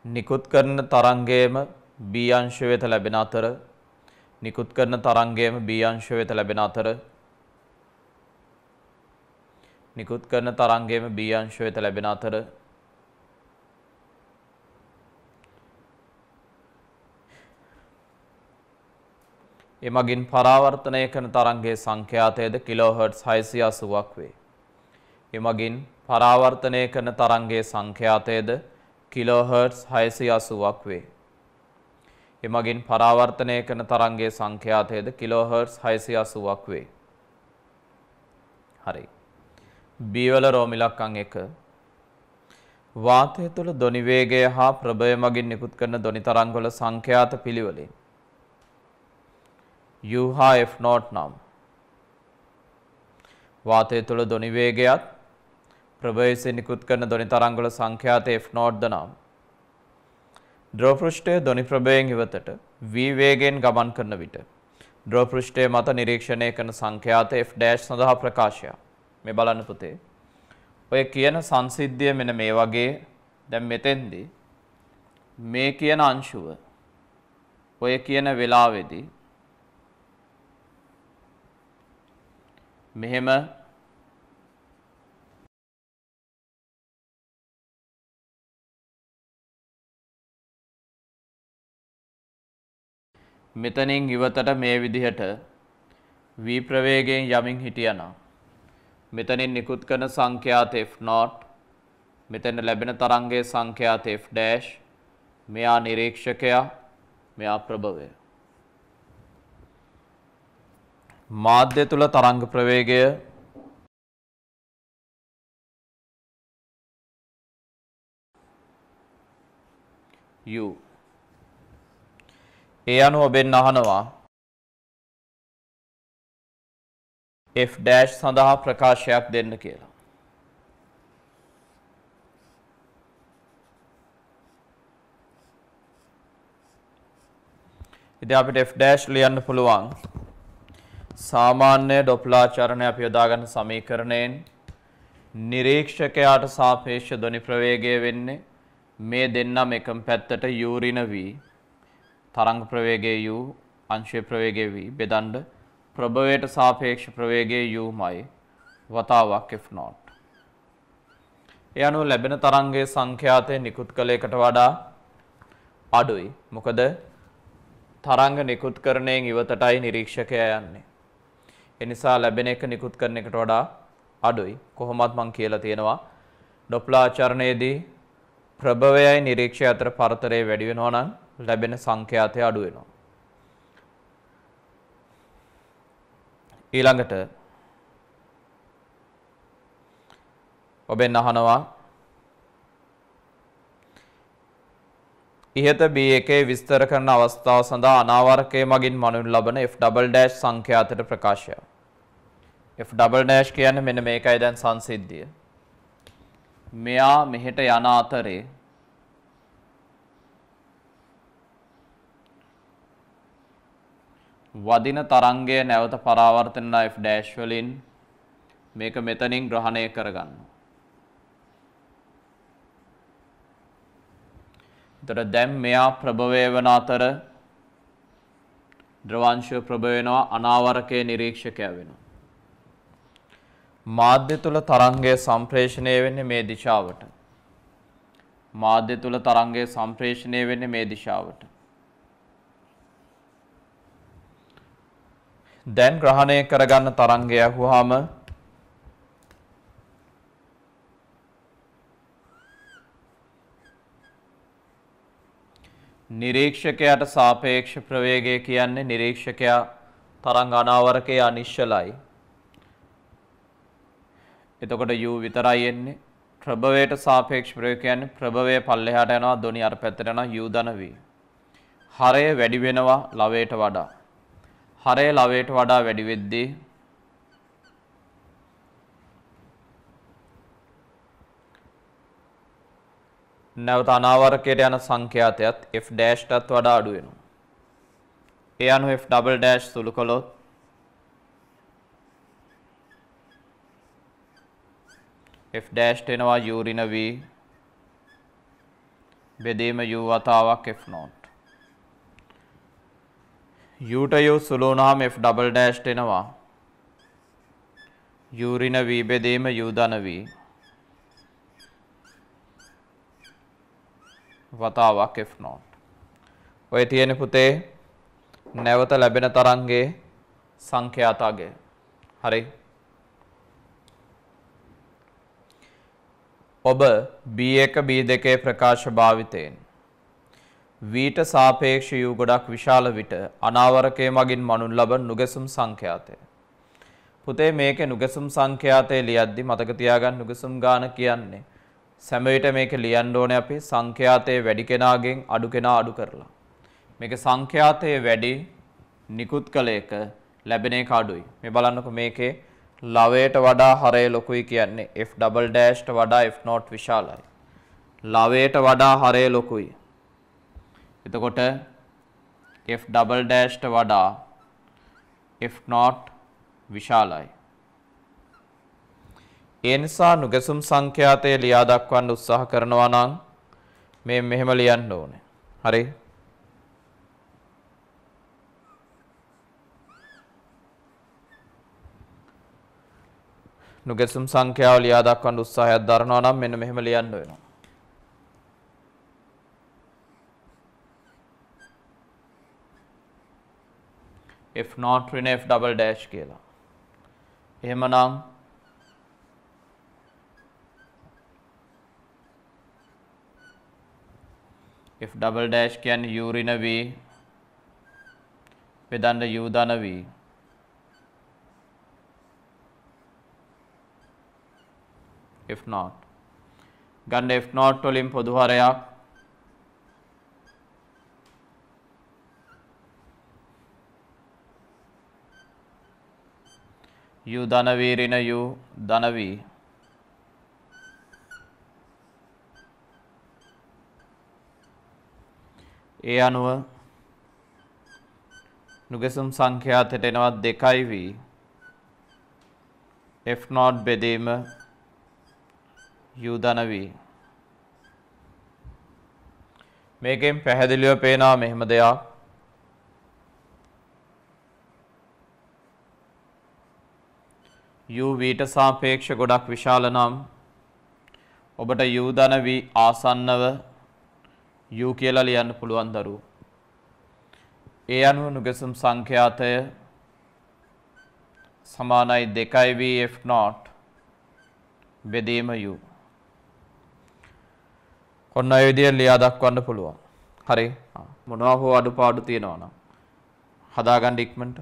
Speaker 2: නිකුත් කරන තරංගයේම B අංශය වෙත ලැබෙන අතර නිකුත් කරන තරංගයේම B අංශය වෙත ලැබෙන අතර නිකුත් කරන තරංගයේම B අංශය වෙත ලැබෙන අතර එමගින් පරාවර්තනය කරන තරංගයේ සංඛ්‍යාතයද කිලෝහර්ට්ස් 680ක් වේ. එමගින් පරාවර්තනය කරන තරංගයේ සංඛ්‍යාතයද 680 කිලෝහර්ස් හයසි අසුවක් වේ. එමගින් පරාවර්තනය කරන තරන්ගේ සංඛ්‍යාතයද කිලෝහර්ස් හයසි අසුවක් වේ. හරි. බීවල රෝමිලක්කං එක වාතය තුළ දොනිවේගය හා ප්‍රභය මගින් නිකුත් කරන දොනි තරංගොල සංඛ්‍යාත පිළිවලින්. U හා F නෝට් නම්. වාතය තුළ දොනිවේගයත් ප්‍රභවයසේ නිකුත් කරන ධොනි තරංගවල සංඛ්‍යාත F0 ද නම් ද්‍රව පෘෂ්ඨය ධොනි ප්‍රභවයෙන් ඉවතට v වේගයෙන් ගමන් කරන විට ද්‍රව පෘෂ්ඨය මත නිරීක්ෂණය කරන සංඛ්‍යාත F' සඳහා ප්‍රකාශය මේ බලන්න පුතේ ඔය කියන සංසිද්ධිය මෙන මේ වගේ දැන් මෙතෙන්දි මේ කියන අංශුව ඔය කියන වෙලාවේදී මෙහෙම මෙතනින් ඉවතට මේ විදිහට v ප්‍රවේගයෙන් යමින් හිටියනම් මෙතනින් නිකුත් කරන සංඛ්‍යාත f0 මෙතන ලැබෙන තරංගයේ සංඛ්‍යාත f' මෙයා නිරීක්ෂකයා මෙයා ප්‍රභවය මාධ්‍ය තුල තරංග ප්‍රවේගය
Speaker 1: u ඒ අනුව ඔබෙන් අහනවා F- සඳහා ප්‍රකාශයක්
Speaker 2: දෙන්න කියලා. ඉතින් අපිට F- ලියන්න පුළුවන්. සාමාන්‍ය ඩොප්ලා චරණය අපි යොදාගන්න සමීකරණයෙන් නිරීක්ෂකයාට සාපේක්ෂ ධ්වනි ප්‍රවේගය වෙන්නේ මේ දෙන්නම එකම පැත්තට යූරින වී තරංග ප්‍රවේගය u අංශයේ ප්‍රවේගය v බෙදන්න ප්‍රභවයට සාපේක්ෂ ප්‍රවේගය uමයි වතාවක් f0. ඒ අනුව ලැබෙන තරංගයේ සංඛ්‍යාතය නිකුත් කළ එකට වඩා අඩුයි. මොකද තරංග නිකුත් කරණයෙන් ඉවතටයි නිරීක්ෂකයා යන්නේ. එනිසා ලැබෙන එක නිකුත් කරන එකට වඩා අඩුයි. කොහොමත් මං කියලා තියෙනවා ඩොප්ලා චරණයේදී ප්‍රභවයයි නිරීක්ෂය අතර පරතරය වැඩි වෙනවා නම් ලැබෙන සංඛ්‍යාතය අඩු වෙනවා. ඊළඟට ඔබෙන් අහනවා ඉහත B1 විස්තර කරන අවස්ථාව සඳහා අනාවරකයේ මගින් මනුන් ලබන F" සංඛ්‍යාතයට ප්‍රකාශය. F" කියන්නේ මෙන්න මේකයි දැන් සංසිද්ධිය. මෙයා මෙහෙට යන අතරේ වදින තරංගය නැවත පරාවර්තන ලයිෆ් ඩෑෂ් වලින් මේක මෙතනින් ග්‍රහණය කරගන්න. එතකොට දැන් මෙයා ප්‍රභවය වන අතර ද්‍රවංශය ප්‍රභව වෙනවා අනාවරකයේ නිරීක්ෂකයා වෙනවා. මාධ්‍ය තුල තරංගය සම්ප්‍රේෂණය වෙන්නේ මේ දිශාවට. මාධ්‍ය තුල තරංගය සම්ප්‍රේෂණය වෙන්නේ මේ දිශාවට. දැන් ග්‍රහණය කරගන්න තරංගය ඇහුවාම නිරීක්ෂකයාට සාපේක්ෂ ප්‍රවේගය කියන්නේ නිරීක්ෂකයා තරංග අනාවරකයේ අනිශ්චලයි. එතකොට u විතරයි එන්නේ. ප්‍රභවයට සාපේක්ෂ ප්‍රවේගය කියන්නේ ප්‍රභවය පල්ලෙහාට යනවා ධොනි අර පැත්තට යනවා u ධන v. හරය වැඩි වෙනවා ලවයට වඩා. හරය ලවයට වඩා වැඩි වෙද්දී නැවත අනාවරකයට යන සංඛ්‍යාතයත් f ටත් වඩා අඩු වෙනවා. ඒ අනුව f double dash සුළු කළොත් f dash වෙනවා u ඍණ v බෙදීම u වතාවක් f naught. යූටයෝ සුළුනාම F ඩබල් ඩෑෂ්ට එනවා යූරින වීබෙදීම යූදන වී වතාවක් F නෝට් ඔය තියෙන පුතේ නැවත ලැබෙන තරන්ගේ සංඛ්‍යාතාගේ හරි ඔබ B1 B2 ප්‍රකාශ භාවිතයෙන් වීට සාපේක්ෂ යූ ගොඩක් විශාල විට අනාවරකය මගින් මනුන් ලබන නුගැසුම් සංඛ්‍යාතය. පුතේ මේක නුගැසුම් සංඛ්‍යාතය ලියද්දි මතක තියාගන්න නුගැසුම් ගාන කියන්නේ. සෑම විට මේක ලියන්න ඕනේ අපි සංඛ්‍යාතයේ වැඩි කෙනාගෙන් අඩු කෙනා අඩු කරලා. මේක සංඛ්‍යාතයේ වැඩි නිකුත් කළ එක ලැබෙන එක අඩුයි. මේ බලන්නකො මේකේ ලවයට වඩා හරය ලොකුයි කියන්නේ f" ට වඩා f0 විශාලයි. ලවයට වඩා හරය ලොකුයි. එතකොට F ඩබල් ඩෑෂ්ට වඩා F not විශාලයි. ඒ නිසා නුගැසුම් සංඛ්‍යාතය ලියා දක්වන්න උත්සාහ කරනවා නම් මේ මෙහෙම ලියන්න ඕනේ. හරි? නුගැසුම් සංඛ්‍යාව ලියා දක්වන්න උත්සාහයක් දරනවා නම් මෙන්න මෙහෙම ලියන්න වෙනවා. if not ඍණ f double dash කියලා. එහෙමනම් if double dash කියන්නේ u ඍණ v වෙදන්න u ධන v if not ගන්න if not වලින් පොදු හරයක් ಯು ಧನವೀರಿನ ಯು ಧನವಿ ඒ අනුව නුගසුම් සංඛ්‍යාතයට එනවා දෙකයි වී F නෝඩ් බෙදීම U ධන වී මේකෙන් පැහැදිලිව පේනවා මෙහෙම දෙයක් UVට සාපේක්ෂ ගොඩක් විශාල නම් ඔබට U ධන V ආසන්නව U කියලා ලියන්න පුළුවන් දරුවෝ. ඒ අනුව නුගසම් සංඛ්‍යාතය සමානයි 2 VF not බෙදීම U. ඔන්න ඔය විදියට ලියා දක්වන්න පුළුවන්. හරි. මොනවා හෝ අඩුපාඩු තියෙනවා නම් හදාගන්න ඉක්මනට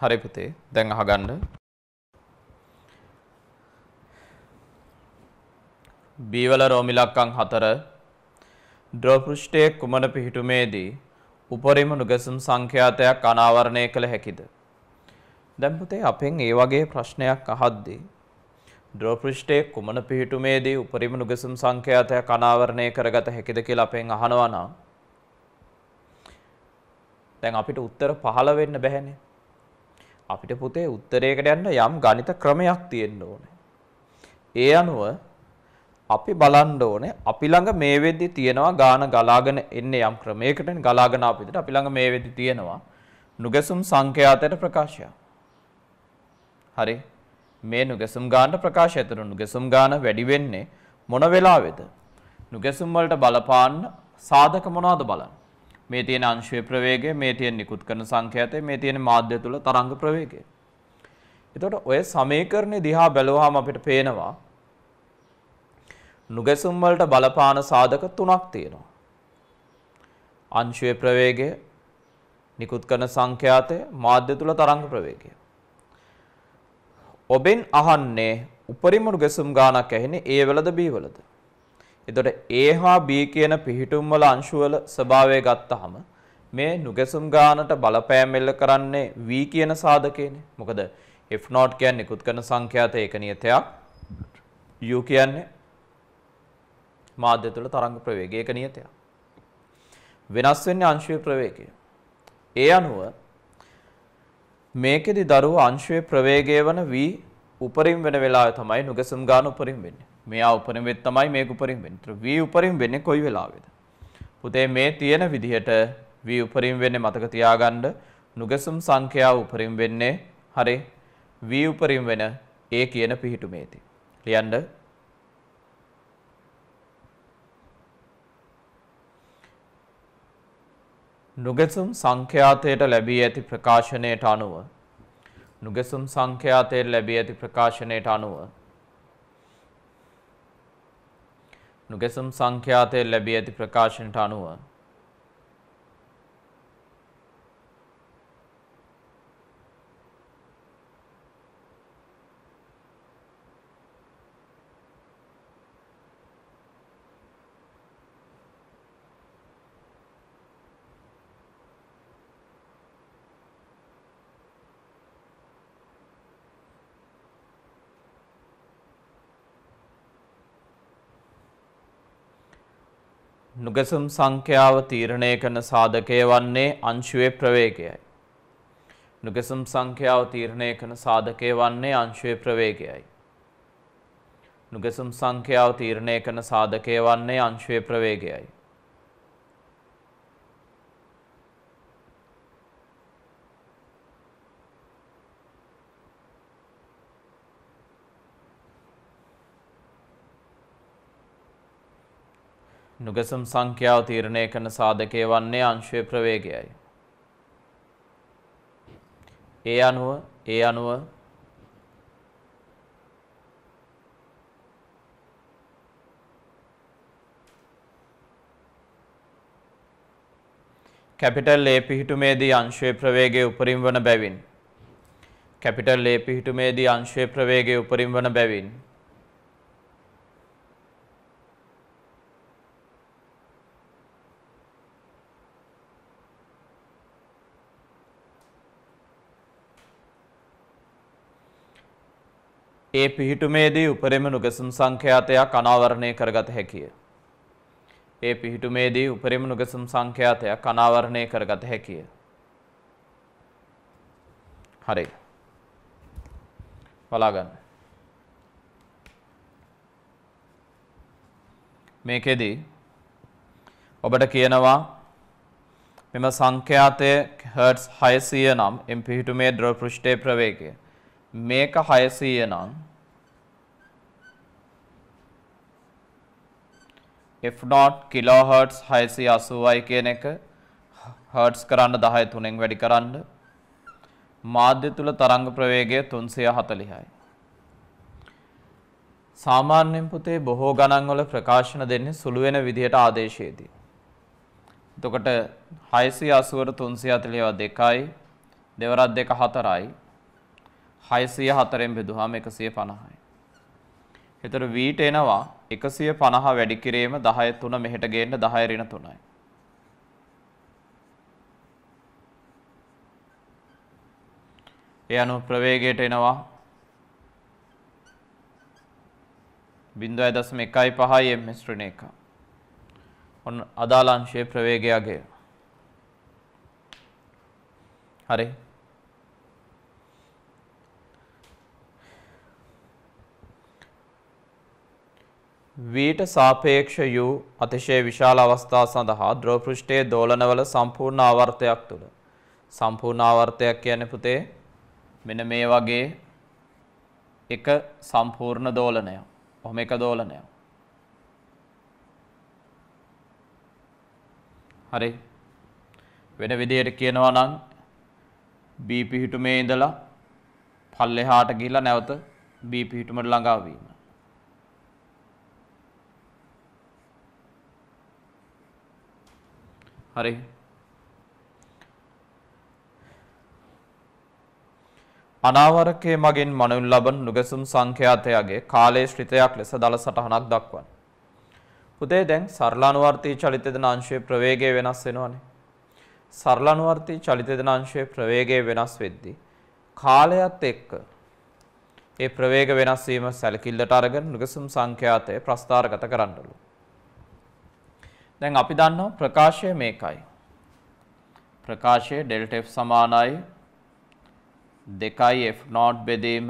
Speaker 2: හරි පුතේ. දැන් අහගන්න. B වල රෝමි ලක්කම් 4 ද්‍රව පෘෂ්ඨයේ කුමන පිහිටුමේදී උපරිම නුගැසුම් සංඛ්‍යාතයක් අනාවරණය කළ හැකිද? දැන් පුතේ අපෙන් ඒ වගේ ප්‍රශ්නයක් අහද්දී ද්‍රව පෘෂ්ඨයේ කුමන පිහිටුමේදී උපරිම නුගැසුම් සංඛ්‍යාතයක් අනාවරණය කරගත හැකිද කියලා අපෙන් අහනවා නම් දැන් අපිට උත්තර පහළ වෙන්න බැහැනේ. අපිට පුතේ උත්තරයකට යන්න යම් ගණිත ක්‍රමයක් තියෙන්න ඕනේ. ඒ අනුව අපි බලන්න ඕනේ අපි ළඟ මේ වෙද්දි තියෙනවා ගාන ගලාගෙන එන්නේ යම් ක්‍රමයකට ගලාගෙන ආපු විදිහට අපි ළඟ මේ වෙද්දි තියෙනවා නුගැසුම් සංඛ්‍යාතයට ප්‍රකාශය. හරි. මේ නුගැසුම් ගානට ප්‍රකාශය. එතන නුගැසුම් ගාන වැඩි වෙන්නේ මොන වෙලාවේද? නුගැසුම් වලට බලපාන්න සාධක මොනවද බලන්න? මේ තියෙන අංශුවේ ප්‍රවේගය, මේ තියෙන නිකුත් කරන සංඛ්‍යාතය, මේ තියෙන මාධ්‍ය තුල තරංග ප්‍රවේගය. එතකොට ඔය සමීකරණේ දිහා බැලුවාම අපිට පේනවා නුගැසුම් වලට බලපාන සාධක තුනක් තියෙනවා. අංශුවේ ප්‍රවේගය, නිකුත් කරන සංඛ්‍යාතය, මාධ්‍ය තුල තරංග ප්‍රවේගය. ඔබෙන් අහන්නේ උපරිම නුගැසුම් ගානක් ඇහෙන්නේ A වලද B වලද? එතකොට A හා B කියන පිහිටුම් වල අංශු වල ස්වභාවය ගත්තහම මේ නුගැසුම් ගානට බලපෑම් එල්ල කරන්නේ V කියන සාධකයනේ. මොකද F0 කියන්නේ නිකුත් කරන සංඛ්‍යාත ඒක නියතයක්. U කියන්නේ මාධ්‍ය තුළ තරංග ප්‍රවේගය ඒක නියතයක්. වෙනස් වෙන්නේ අංශුවේ ප්‍රවේගය. ඒ අනුව මේකෙදි දරුවා අංශුවේ ප්‍රවේගය වන V උපරිම වෙන වෙලාවේ තමයි නුගැසුම් ගාන උපරිම වෙන්නේ. මෙයා උපරිම වෙත් තමයි මේක උපරිම වෙන්නේ. ඒතර v උපරිම වෙන්නේ කොයි වෙලාවෙද? පුතේ මේ තියෙන විදිහට v උපරිම වෙන්නේ මතක තියාගන්න නුගසුම් සංඛ්‍යාව උපරිම වෙන්නේ හරි v උපරිම වෙන ඒ කියන පිහිටුමේදී. ලියන්න නුගසුම් සංඛ්‍යාතයට ලැබී ඇති ප්‍රකාශනයට අනුව නුගසුම් සංඛ්‍යාතයට ලැබී ඇති ප්‍රකාශනයට අනුව නුගැසම් සංඛ්‍යාතය ලැබී ඇති ප්‍රකාශනට අනුව නුගැසුම් සංඛ්‍යාව තීරණය කරන සාධකය වන්නේ අංශුවේ ප්‍රවේගයයි. නුගැසුම් සංඛ්‍යාව තීරණය කරන සාධකය වන්නේ අංශුවේ ප්‍රවේගයයි. නුගැසුම් සංඛ්‍යාව තීරණය කරන සාධකය වන්නේ අංශුවේ ප්‍රවේගයයි. නුගසම් සංඛ්‍යාව තීරණය කරන සාධකය වන්නේ අංශුවේ ප්‍රවේගයයි. ඒ අනුව ඒ අනුව කැපිටල් A පිහිටුමේදී අංශයේ ප්‍රවේගය උපරිම වන බැවින් කැපිටල් A පිහිටුමේදී අංශයේ ප්‍රවේගය උපරිම වන බැවින් ඒ පිහිටුමේදී උපරිම නුගසුම් සංඛ්‍යාතයක් අනාවරණය කරගත හැකිය. ඒ පිහිටුමේදී උපරිම නුගසුම් සංඛ්‍යාතයක් අනාවරණය කරගත හැකිය. හරි. බලාගන්න. මේකෙදී ඔබට කියනවා මෙම සංඛ්‍යාතය හර්ට්ස් 600 නම් එම් පිහිටුමේ ද්‍රව පෘෂ්ඨයේ ප්‍රවේගය මේක 600 නම් f not kilohertz 680යි කියන එක hertz කරන්න 10 3ෙන් වැඩි කරන්න මාධ්‍ය තුල තරංග ප්‍රවේගය 340යි සාමාන්‍යයෙන් පුතේ බොහෝ ගණන් වල ප්‍රකාශන දෙන්නේ සුළු වෙන විදිහට ආදේශයේදී එතකොට 680ට 340 2යි දෙවරක් දෙක 4යි හයසිය හතරෙන් බෙදුහාම එකසිය පණහයි. එතර වීට එනවා එකසිය පණහ වැඩිකිරීම දහය තුන මෙහෙට ගේන්න දහයරින තුනයි. එය අනු ප්‍රවේගයට එනවා බින්දුව ඇදස්ම එකයි පහයි එම් මිශ්‍රණ එක. ඔන්න අදාලාංශයේ ප්‍රවේගයගේ. හරි වීට සාපේක්ෂ යූ අතිශය විශාල අවස්ථා සඳහා ද්‍රෝපෘෂ්ටයේ දෝලනවල සම්පූර්ණ ආවර්තයක් තුළ. සම්පූර්ණ ආවර්තයක් කියන පුතේ මෙන මේ වගේ එක සම්පූර්ණ දෝලනය. ඔහොම එක දෝලනයක්. හරි වෙන විදියට කියනවා නම් B පිහිටුමේ ඉඳලා පල්ලෙහාට ගිහිල්ලා නැවත B පිහිටුමට ළඟා වීම. හරි අනාවරකයේ මගින් මනුන් ලබන නුගසුම් සංඛ්‍යාතයගේ කාලයේ ශ්‍රිතයක් ලෙස දල සටහනක් දක්වන. පුතේ දැන් සරලානුවර්තී චලිත දෙන අංශයේ ප්‍රවේගය වෙනස් වෙනවනේ. සරලානුවර්තී චලිත දෙන අංශයේ ප්‍රවේගය වෙනස් වෙද්දී කාලයත් එක්ක ඒ ප්‍රවේග වෙනස් වීම සැලකිල්ලට අරගෙන නුගසුම් සංඛ්‍යාතය ප්‍රස්ථාරගත කරන්නලු. දැන් අපි දන්නවා ප්‍රකාශය මේකයි. ප්‍රකාශය ඩෙල්ට F සමානයි 2F නෝට් බෙදීම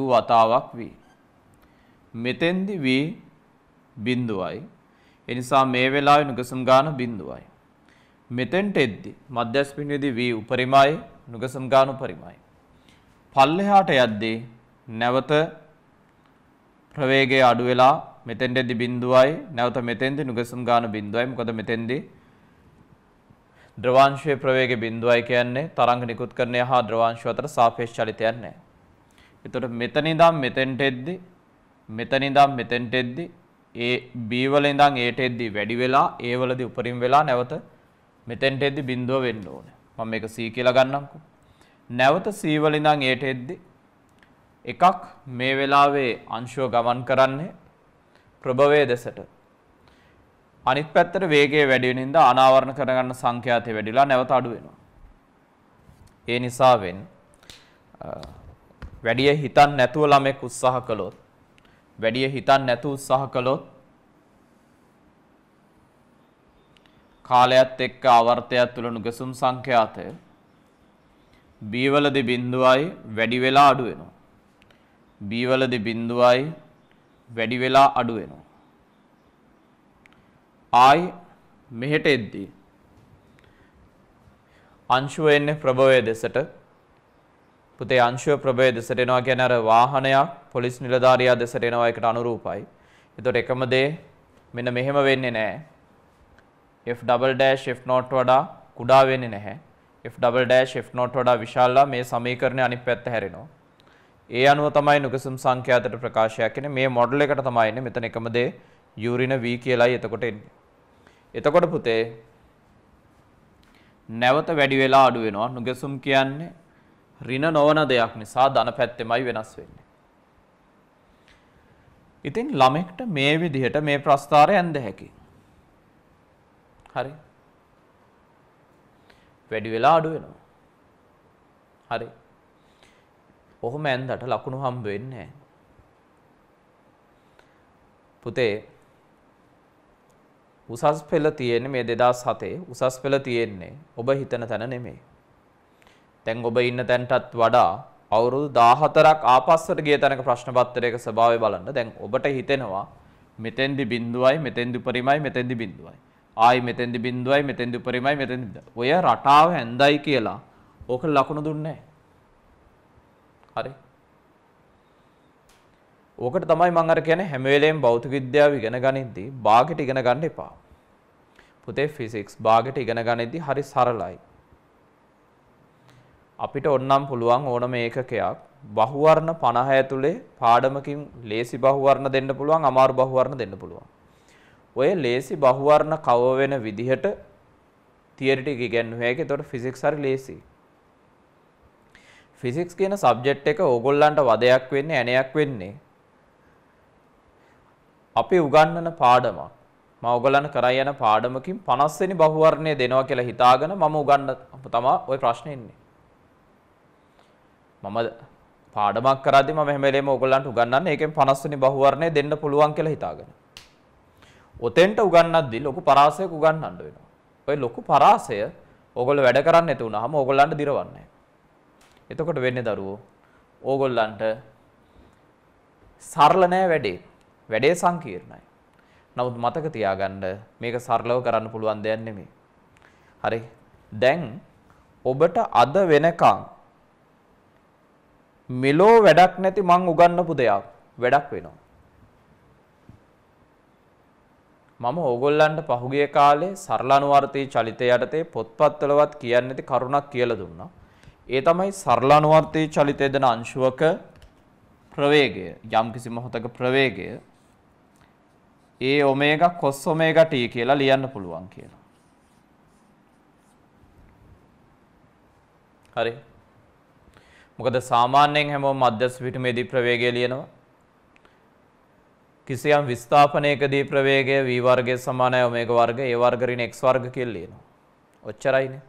Speaker 2: U වතාවක් V. මෙතෙන්දි V බිඳුවයි. ඒ නිසා මේ වෙලාවේ නුගසම් ගාන බිඳුවයි. මෙතෙන්ට එද්දි මධ්‍යස් බිඳුවේදී V උපරිමයි නුගසම් ගාන උපරිමයි. පල්ලෙහාට යද්දී නැවත ප්‍රවේගය අඩු වෙලා මෙතෙන්ටෙදි බින්දුවයි නැවත මෙතෙන්දි නුගසුම් ගාන බින්දුවයි මොකද මෙතෙන්දි ද්‍රවාංශයේ ප්‍රවේගය බින්දුවයි කියන්නේ තරංග නිකුත් කරන හා ද්‍රවාංශය අතර සාපේක්ෂ චලිතයක් නැහැ. එතකොට මෙතන ඉඳන් මෙතෙන්ට එද්දි මෙතන ඉඳන් මෙතෙන්ට එද්දි ඒ B වල ඉඳන් A ට එද්දි වැඩි වෙලා A වලදී උපරිම වෙලා නැවත මෙතෙන්ට එද්දි බින්දුව වෙන්න ඕනේ. මම මේක C කියලා ගන්නම්කෝ. නැවත C වල ඉඳන් A ට එද්දි එකක් මේ වෙලාවේ අංශුව ගමන් කරන්නේ ප්‍රභවය දෙසට. අනිත් පැත්තට වේගය වැඩිවෙන හින්දා අනාවරණ කරගන්න සංඛ්‍යාතය වැඩිලා නැවත අඩු වෙනවා. ඒ නිසාවෙන් වැඩිය හිතන් නැතුව ළමෙක් උත්සාහ කළොත් වැඩිය හිතන් නැතුව උත්සාහ කළොත් කාලයත් එක්ක ආවර්තයත් තුළ නුගසුම් සංඛ්‍යාතය B වලදී බිඳුවයි වැඩි වෙලා අඩු වෙනවා. B වලදී බිඳුවයි වැඩි වෙලා අඩු වෙනවා. ආයි මෙහෙට එද්දී අංශුව එන්නේ ප්‍රභවය දෙසට පුතේ අංශුව ප්‍රභවය දෙසට එනවා කියන්නේ අර වාහනයක් පොලිස් නිලධාරියා දෙසට එනවා ඒකට අනුරූපයි. එතකොට එකම දේ මෙන්න මෙහෙම වෙන්නේ නැහැ. F double dash F not වඩා කුඩා වෙන්නේ නැහැ. F double dash F not වඩා විශාලලා මේ සමීකරණය අනිත් පැත්ත හැරෙනවා. ඒ අනුව තමයි නුගසුම් සංඛ්‍යාතට ප්‍රකාශයක් එන්නේ. මේ මොඩල් එකට තමයි එන්නේ. මෙතන එකම දේ යූරින V කියලායි එතකොට එන්නේ. එතකොට පුතේ නැවත වැඩි වෙලා අඩු වෙනවා. නුගසුම් කියන්නේ ඍණ නොවන දෙයක් නිසා ධන පැත්තෙමයි වෙනස් වෙන්නේ. ඉතින් ළමෙක්ට මේ විදිහට මේ ප්‍රස්ථාරය ඇඳ හැකියි. හරි. වැඩි වෙලා අඩු වෙනවා. හරි. ඔහොම ඇන්දට ලකුණු හම්බ වෙන්නේ පුතේ උසස් පෙළ තියෙන්නේ මේ 2007 උසස් පෙළ තියෙන්නේ ඔබ හිතන තැන නෙමෙයි. දැන් ඔබ ඉන්න තැනටත් වඩා අවුරුදු 14ක් ආපස්සට ගිය තැනක ප්‍රශ්න පත්‍රයක ස්වභාවය බලන්න. දැන් ඔබට හිතෙනවා මෙතෙන්දි බිඳුවයි මෙතෙන්දි උපරිමයි මෙතෙන්දි බිඳුවයි. ආයි මෙතෙන්දි බිඳුවයි මෙතෙන්දි උපරිමයි මෙතෙන්දි. ඔය රටාව හැන්දයි කියලා ඕක ලකුණු දුන්නේ නැහැ. හරි. ඕකට තමයි මම අර කියන්නේ හැම වෙලේම භෞතික විද්‍යාව ඉගෙන ගනිද්දී භාගෙට ඉගෙන ගන්න එපා. පුතේ ෆිසික්ස් භාගෙට ඉගෙන ගනිද්දී හරි සරලයි. අපිට ඕනනම් පුළුවන් ඕනම ඒකකයක් බහුවර්ණ 50 ඇතුලේ පාඩමකින් ලේසි බහුවර්ණ දෙන්න පුළුවන් අමාරු බහුවර්ණ දෙන්න පුළුවන්. ඔය ලේසි බහුවර්ණ කව වෙන විදිහට තියරිටික ඉගෙනුවා ඒක. ඒතකොට ෆිසික්ස් හරි ලේසියි. ෆිසික්ස් කියන සබ්ජෙක්ට් එක ඕගොල්ලන්ට වදයක් වෙන්නේ ඇණයක් වෙන්නේ අපි උගන්වන පාඩමක් මම ඕගොල්ලන් කරා යන පාඩමකින් 50 වෙනි බහුවර්ණය දෙනවා කියලා හිතාගෙන මම උගන්න තමයි ওই ප්‍රශ්නේ ඉන්නේ මම පාඩමක් කරද්දි මම හැම වෙලේම ඕගොල්ලන්ට උගන්වන්නේ ඒකෙන් 50 වෙනි බහුවර්ණය දෙන්න පුළුවන් කියලා හිතාගෙන ඔතෙන්ට උගන්නද්දි ලොකු පරාසයක් උගන්වන්න වෙනවා ඔය ලොකු පරාසය ඕගොල්ලෝ වැඩ කරන්නේ නැතුණාම ඕගොල්ලන්ට දිරවන්නේ එතකොට වෙන්නේ දරුවෝ ඕගොල්ලන්ට සරල නෑ වැඩේ. වැඩේ සංකීර්ණයි. නමුත් මතක තියාගන්න මේක සරලව කරන්න පුළුවන් දෙයක් නෙමෙයි. හරි. දැන් ඔබට අද වෙනකන් මෙලෝ වැඩක් නැති මං උගන්නපු දෙයක් වැඩක් වෙනවා. මම ඕගොල්ලන්ට පහුගිය කාලේ සරල අනුවර්තී චලිතය යටතේ පොත්පත්වලවත් කියන්නේ නැති කරුණක් කියලා දුන්නා. ඒ තමයි සරල අනුවර්තයේ චලිතය දෙන අංශුවක ප්‍රවේගය. යම්කිසි මොහොතක ප්‍රවේගය ඒ ඔමේගා cos omega t කියලා ලියන්න පුළුවන් කියලා. හරි. මොකද සාමාන්‍යයෙන් හැමෝම මධ්‍යස්ථ පිටුමේදී ප්‍රවේගය ලියනවා. කිසියම් විස්ථාපනයකදී ප්‍රවේගය v වර්ගය සමානයි omega වර්ග a වර්ග ඍණ x වර්ග කියලා ලියනවා. ඔච්චරයිනේ.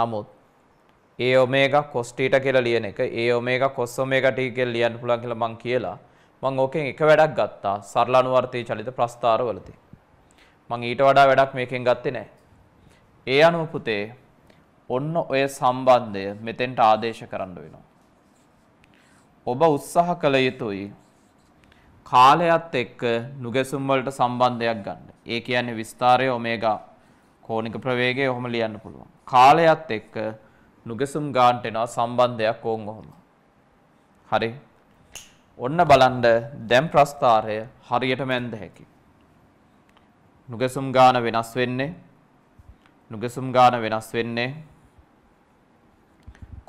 Speaker 2: නමුත් ඒ ඔමේගා cos θ කියලා ලියන එක ඒ ඔමේගා cos ඔමේගා t කියලා ලියන්න පුළුවන් කියලා මම කියලා මම ඕකෙන් එක වැඩක් ගත්තා සරල අනුවර්තී චලිත ප්‍රස්ථාරවලදී මම ඊට වඩා වැඩක් මේකෙන් ගත්තේ නැහැ ඒ අනුව පුතේ ඔන්න ඔය සම්බන්ධය මෙතෙන්ට ආදේශ කරන්න වෙනවා ඔබ උත්සාහ කළ යුතුයි කාලයත් එක්ක නුගැසුම් වලට සම්බන්ධයක් ගන්න. ඒ කියන්නේ විස්තරය ඔමේගා කෝණික ප්‍රවේගය ඔහොම ලියන්න පුළුවන්. කාලයත් එක්ක නුගසුම් ගාන්ට එනවා සම්බන්ධයක් ඕන් ඔහොම. හරි. ඔන්න බලන්න දැන් ප්‍රස්ථාරය හරියටම ඇඳ හැකි. නුගසුම් ගාන වෙනස් වෙන්නේ නුගසුම් ගාන වෙනස් වෙන්නේ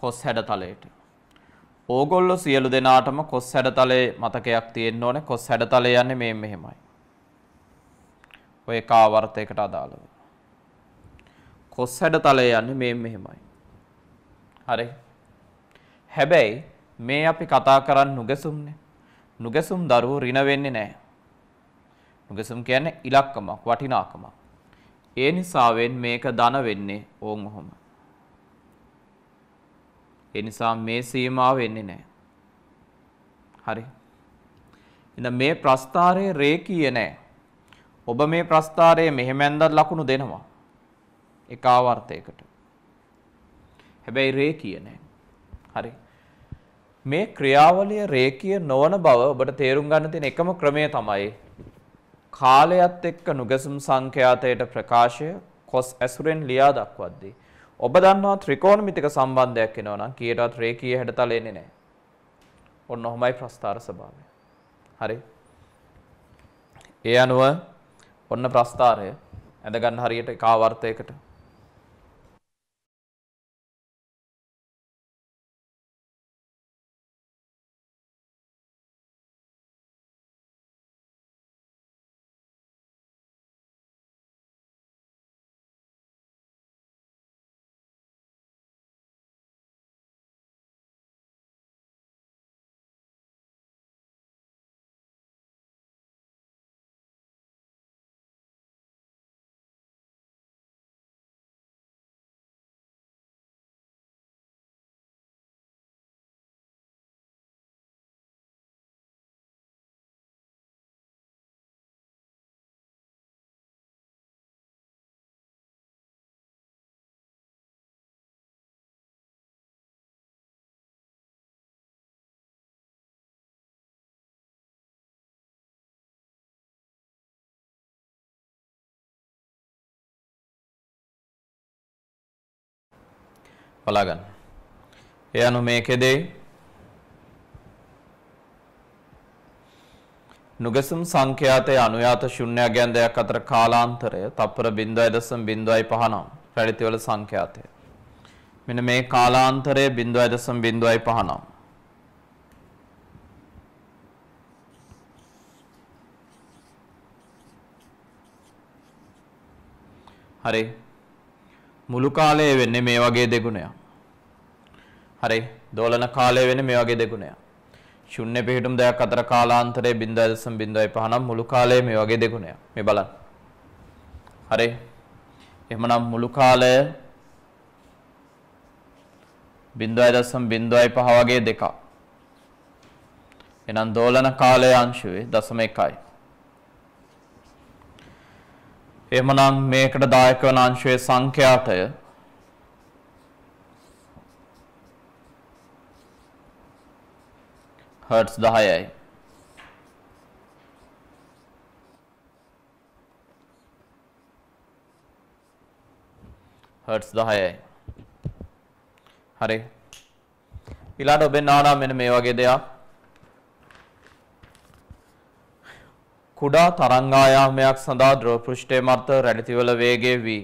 Speaker 2: කොස් හැඩතලයට. ඕගොල්ලෝ සියලු දෙනාටම කොස් හැඩතලේ මතකයක් තියෙන්න ඕනේ. කොස් හැඩතලේ යන්නේ මේ මෙහෙමයි. ඔය කාවර්තයකට අදාළව. කොස් හැඩතලේ යන්නේ මේ මෙහෙමයි. හරි. හැබැයි මේ අපි කතා කරන්න නුගසුම්නේ. නුගසුම් දරුවෝ ඍණ වෙන්නේ නැහැ. නුගසුම් කියන්නේ ඉලක්කමක්, වටිනාකමක්. ඒ නිසාවෙන් මේක ධන වෙන්නේ ඕන් ඔහොම. ඒ නිසා මේ සීමාව වෙන්නේ නැහැ. හරි. එහෙනම් මේ ප්‍රස්ථාරයේ රේඛීය නැහැ. ඔබ මේ ප්‍රස්ථාරයේ මෙහෙම ඇන්දත් ලකුණු දෙනවා. එක ආවර්තයකට. හැබැයි රේකීය නැහැ. හරි. මේ ක්‍රියාවලිය රේකීය නොවන බව ඔබට තේරුම් ගන්න තියෙන එකම ක්‍රමය තමයි කාලයත් එක්ක නුගසුම් සංඛ්‍යාතයට ප්‍රකාශය කොස් ඇසුරෙන් ලියා දක්වද්දී ඔබ දන්නවා ත්‍රිකෝණමිතික සම්බන්ධයක් එනවා නම් කීයටවත් රේකීය හැඩතල එන්නේ නැහැ. ඔන්න ඔහොමයි ප්‍රස්ථාර ස්වභාවය. හරි. ඒ අනුව ඔන්න ප්‍රස්ථාරය ඇඳ ගන්න හරියට එක ආවර්තයකට බලා ගන්න. ඒ අනුව මේකෙදී නුගසුම් සංඛ්‍යාතයේ අනුයාත ශුන්‍ය ගැන් දෙයක් අතර කාලාන්තරය තප්පර 0.05 නම් රැඩිතිවල සංඛ්‍යාතය. මෙන්න මේ කාලාන්තරය 0.05 නම් හරි මුළු කාලය වෙන්නේ මේ වගේ දෙගුණයක්. හරි දෝලන කාලය වෙන්නේ මේ වගේ දෙගුණයක්. ශුන්‍ය පිහිටුම් දෙයක් අතර කාලාන්තරයේ 0.05 නම් මුළු කාලය මේ වගේ දෙගුණයක්. මේ බලන්න. හරි. එහෙමනම් මුළු කාලය 0.05 වගේ දෙකක්. එහෙනම් දෝලන කාලය අංශුවේ 0.1යි. එහෙමනම් මේකට දායක වන අංශයේ සංඛ්‍යාටය හර්ට්ස් 10යි. හර්ට්ස් 10යි. හරි. ඊළඟ ඔබෙන් ආවනම් මෙන්න මේ වගේ දෙයක් කුඩා තරංගායාමයක් සඳහා ද්‍රව පෘෂ්ඨයේ මර්ථ රැඳිතිවල වේගය v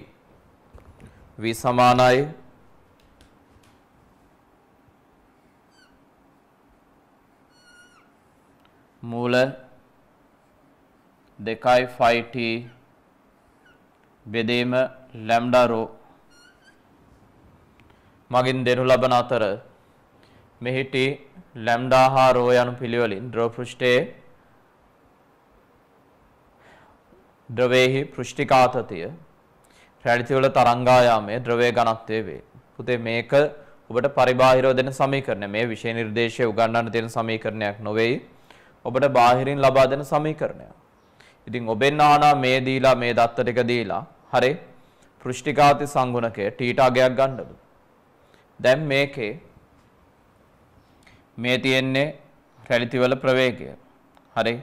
Speaker 2: v සමානයි මූල 2යි phi t බෙදීම ලැම්ඩා රෝ මගින් දෙනු ලබන අතර මෙහිටි ලැම්ඩා හා රෝ යනු පිළිවෙලින් ද්‍රව පෘෂ්ඨයේ ද්‍රවයෙහි පෘෂ්ටිකාතතිය රැඩිතිවල තරංගායාමය ද්‍රවය ඝනත්වය වේ. පුතේ මේක ඔබට පරිබාහිරව දෙන සමීකරණය. මේ විෂය නිර්දේශය උගන්වන්න තියෙන සමීකරණයක් නොවේයි. ඔබට බාහිරින් ලබා දෙන සමීකරණයක්. ඉතින් ඔබෙන් ආනා මේ දීලා මේ දත්ත ටික දීලා හරි පෘෂ්ටිකාති සංගුණකය ටීටා ගයක් ගන්නලු. දැන් මේකේ මේ තියෙන්නේ රැලිතිවල ප්‍රවේගය. හරි.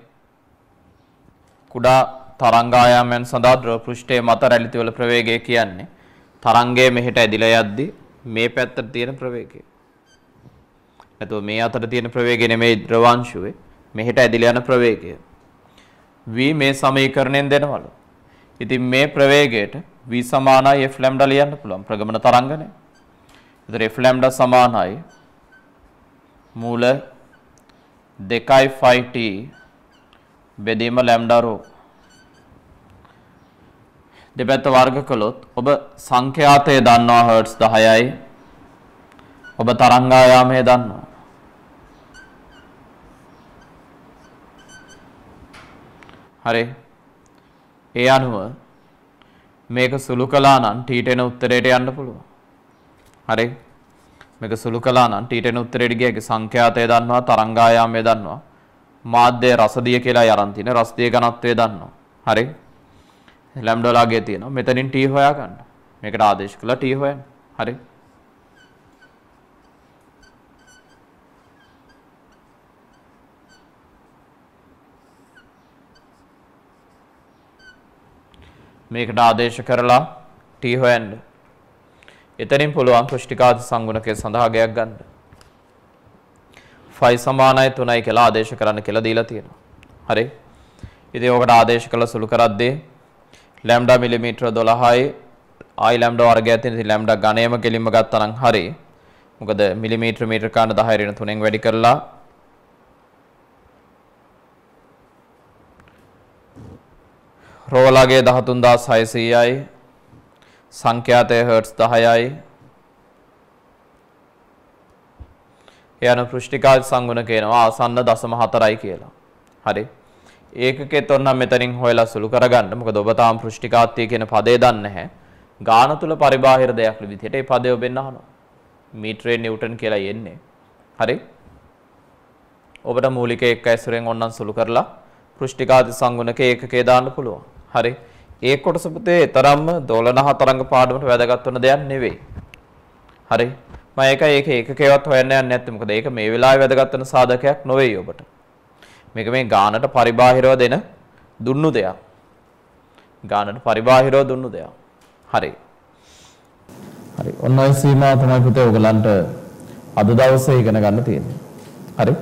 Speaker 2: කුඩා තරංගායාමයන් සඳහා ද්‍රව පෘෂ්ඨයේ මත රැළිතිවල ප්‍රවේගය කියන්නේ තරංගය මෙහෙට ඇදිලා යද්දී මේ පැත්තට තියෙන ප්‍රවේගය. නැතුව මේ අතර තියෙන ප්‍රවේගය නෙමෙයි ද්‍රවාංශුවේ මෙහෙට ඇදිලා යන ප්‍රවේගය. v මේ සමීකරණයෙන් දෙනවලු. ඉතින් මේ ප්‍රවේගයට v සමානයි f lambda ලියන්න පුළුවන් ප්‍රගමන තරංගනේ. ඒතර f lambda සමානයි මූල 2යි phi t බෙදීම lambda rho දෙපැත්ත වර්ග කළොත් ඔබ සංඛ්‍යාතය දන්නවා හර්ට්ස් 10යි. ඔබ තරංගායාමය දන්නවා. හරි. ඒ අනුව මේක සුළු කළා නම් ටීට එන උත්තරයට යන්න පුළුවන්. හරි. මේක සුළු කළා නම් ටීට එන උත්තරයට ගියගේ සංඛ්‍යාතය දන්නවා තරංගායාමය දන්නවා. මාධ්‍ය රසදිය කියලා යරන් තින රසදිය ඝනත්වය දන්නවා. හරි. ලැම්ඩෝලාගේ තියෙනවා මෙතනින් t හොයා ගන්න. මේකට ආදේශ කළා t හොයන්න. හරි. මේකට ආදේශ කරලා t හොයන්න. එතනින් පුළුවන් කුෂ්ටිකාද සංගුණකය සඳහා ගයක් ගන්න. 5 සමානයි 3යි කියලා ආදේශ කරන්න කියලා දීලා තියෙනවා. හරි. ඉතින් ඔකට ආදේශ කළ සුළු කරද්දී ලැම්ඩා මිලිමීටර 12යි ආයි ලැම්ඩා වර්ගය තියෙන ඉතින් ලැම්ඩා ඝනයම කෙලින්ම ගත්තා නම් හරි. මොකද මිලිමීටර මීටර කාණ 10 වෙන තුනෙන් වැඩි කරලා රෝලාගේ 13600යි සංඛ්‍යාතය හර්ට්ස් 10යි යන පෘෂ්ටිකාල් සංගුණ කියනවා ආසන්න 0.4යි කියලා. හරි. ඒකකෙත් ඔන්න මෙතනින් හොයලා සුළු කරගන්න. මොකද ඔබ තාම පෘෂ්ටිකාත්වය කියන පදේ දන්නේ නැහැ. ගාන තුල පරිබාහිර දෙයක් විදිහට මේ පදේ ඔබෙන් අහනවා. මීටරේ නිව්ටන් කියලා යන්නේ. හරි? ඔබට මූලික එක් ඇසුරෙන් ඔන්නම් සුළු කරලා පෘෂ්ටිකාති සංගුණක ඒකකේ දාන්න පුළුවන්. හරි? ඒ කොටස පුතේ තරම්ම දෝලනහ තරංග පාඩමට වැදගත් වෙන දෙයක් නෙවෙයි. හරි? මම ඒක ඒක ඒකකේවත් හොයන්න යන්නේ නැත්තේ. මොකද ඒක මේ වෙලාවේ වැදගත් වෙන සාධකයක් නොවේ ඔබට. මේක මේ ගානට පරිබාහිරව දෙන දුන්නු දෙයක්. ගානට පරිබාහිරව දුන්නු දෙයක්. හරි. හරි. ඔන්නයි සීමා තමයි පුතේ ඔයගලන්ට අද දවසේ ඉගෙන ගන්න තියෙන්නේ. හරි.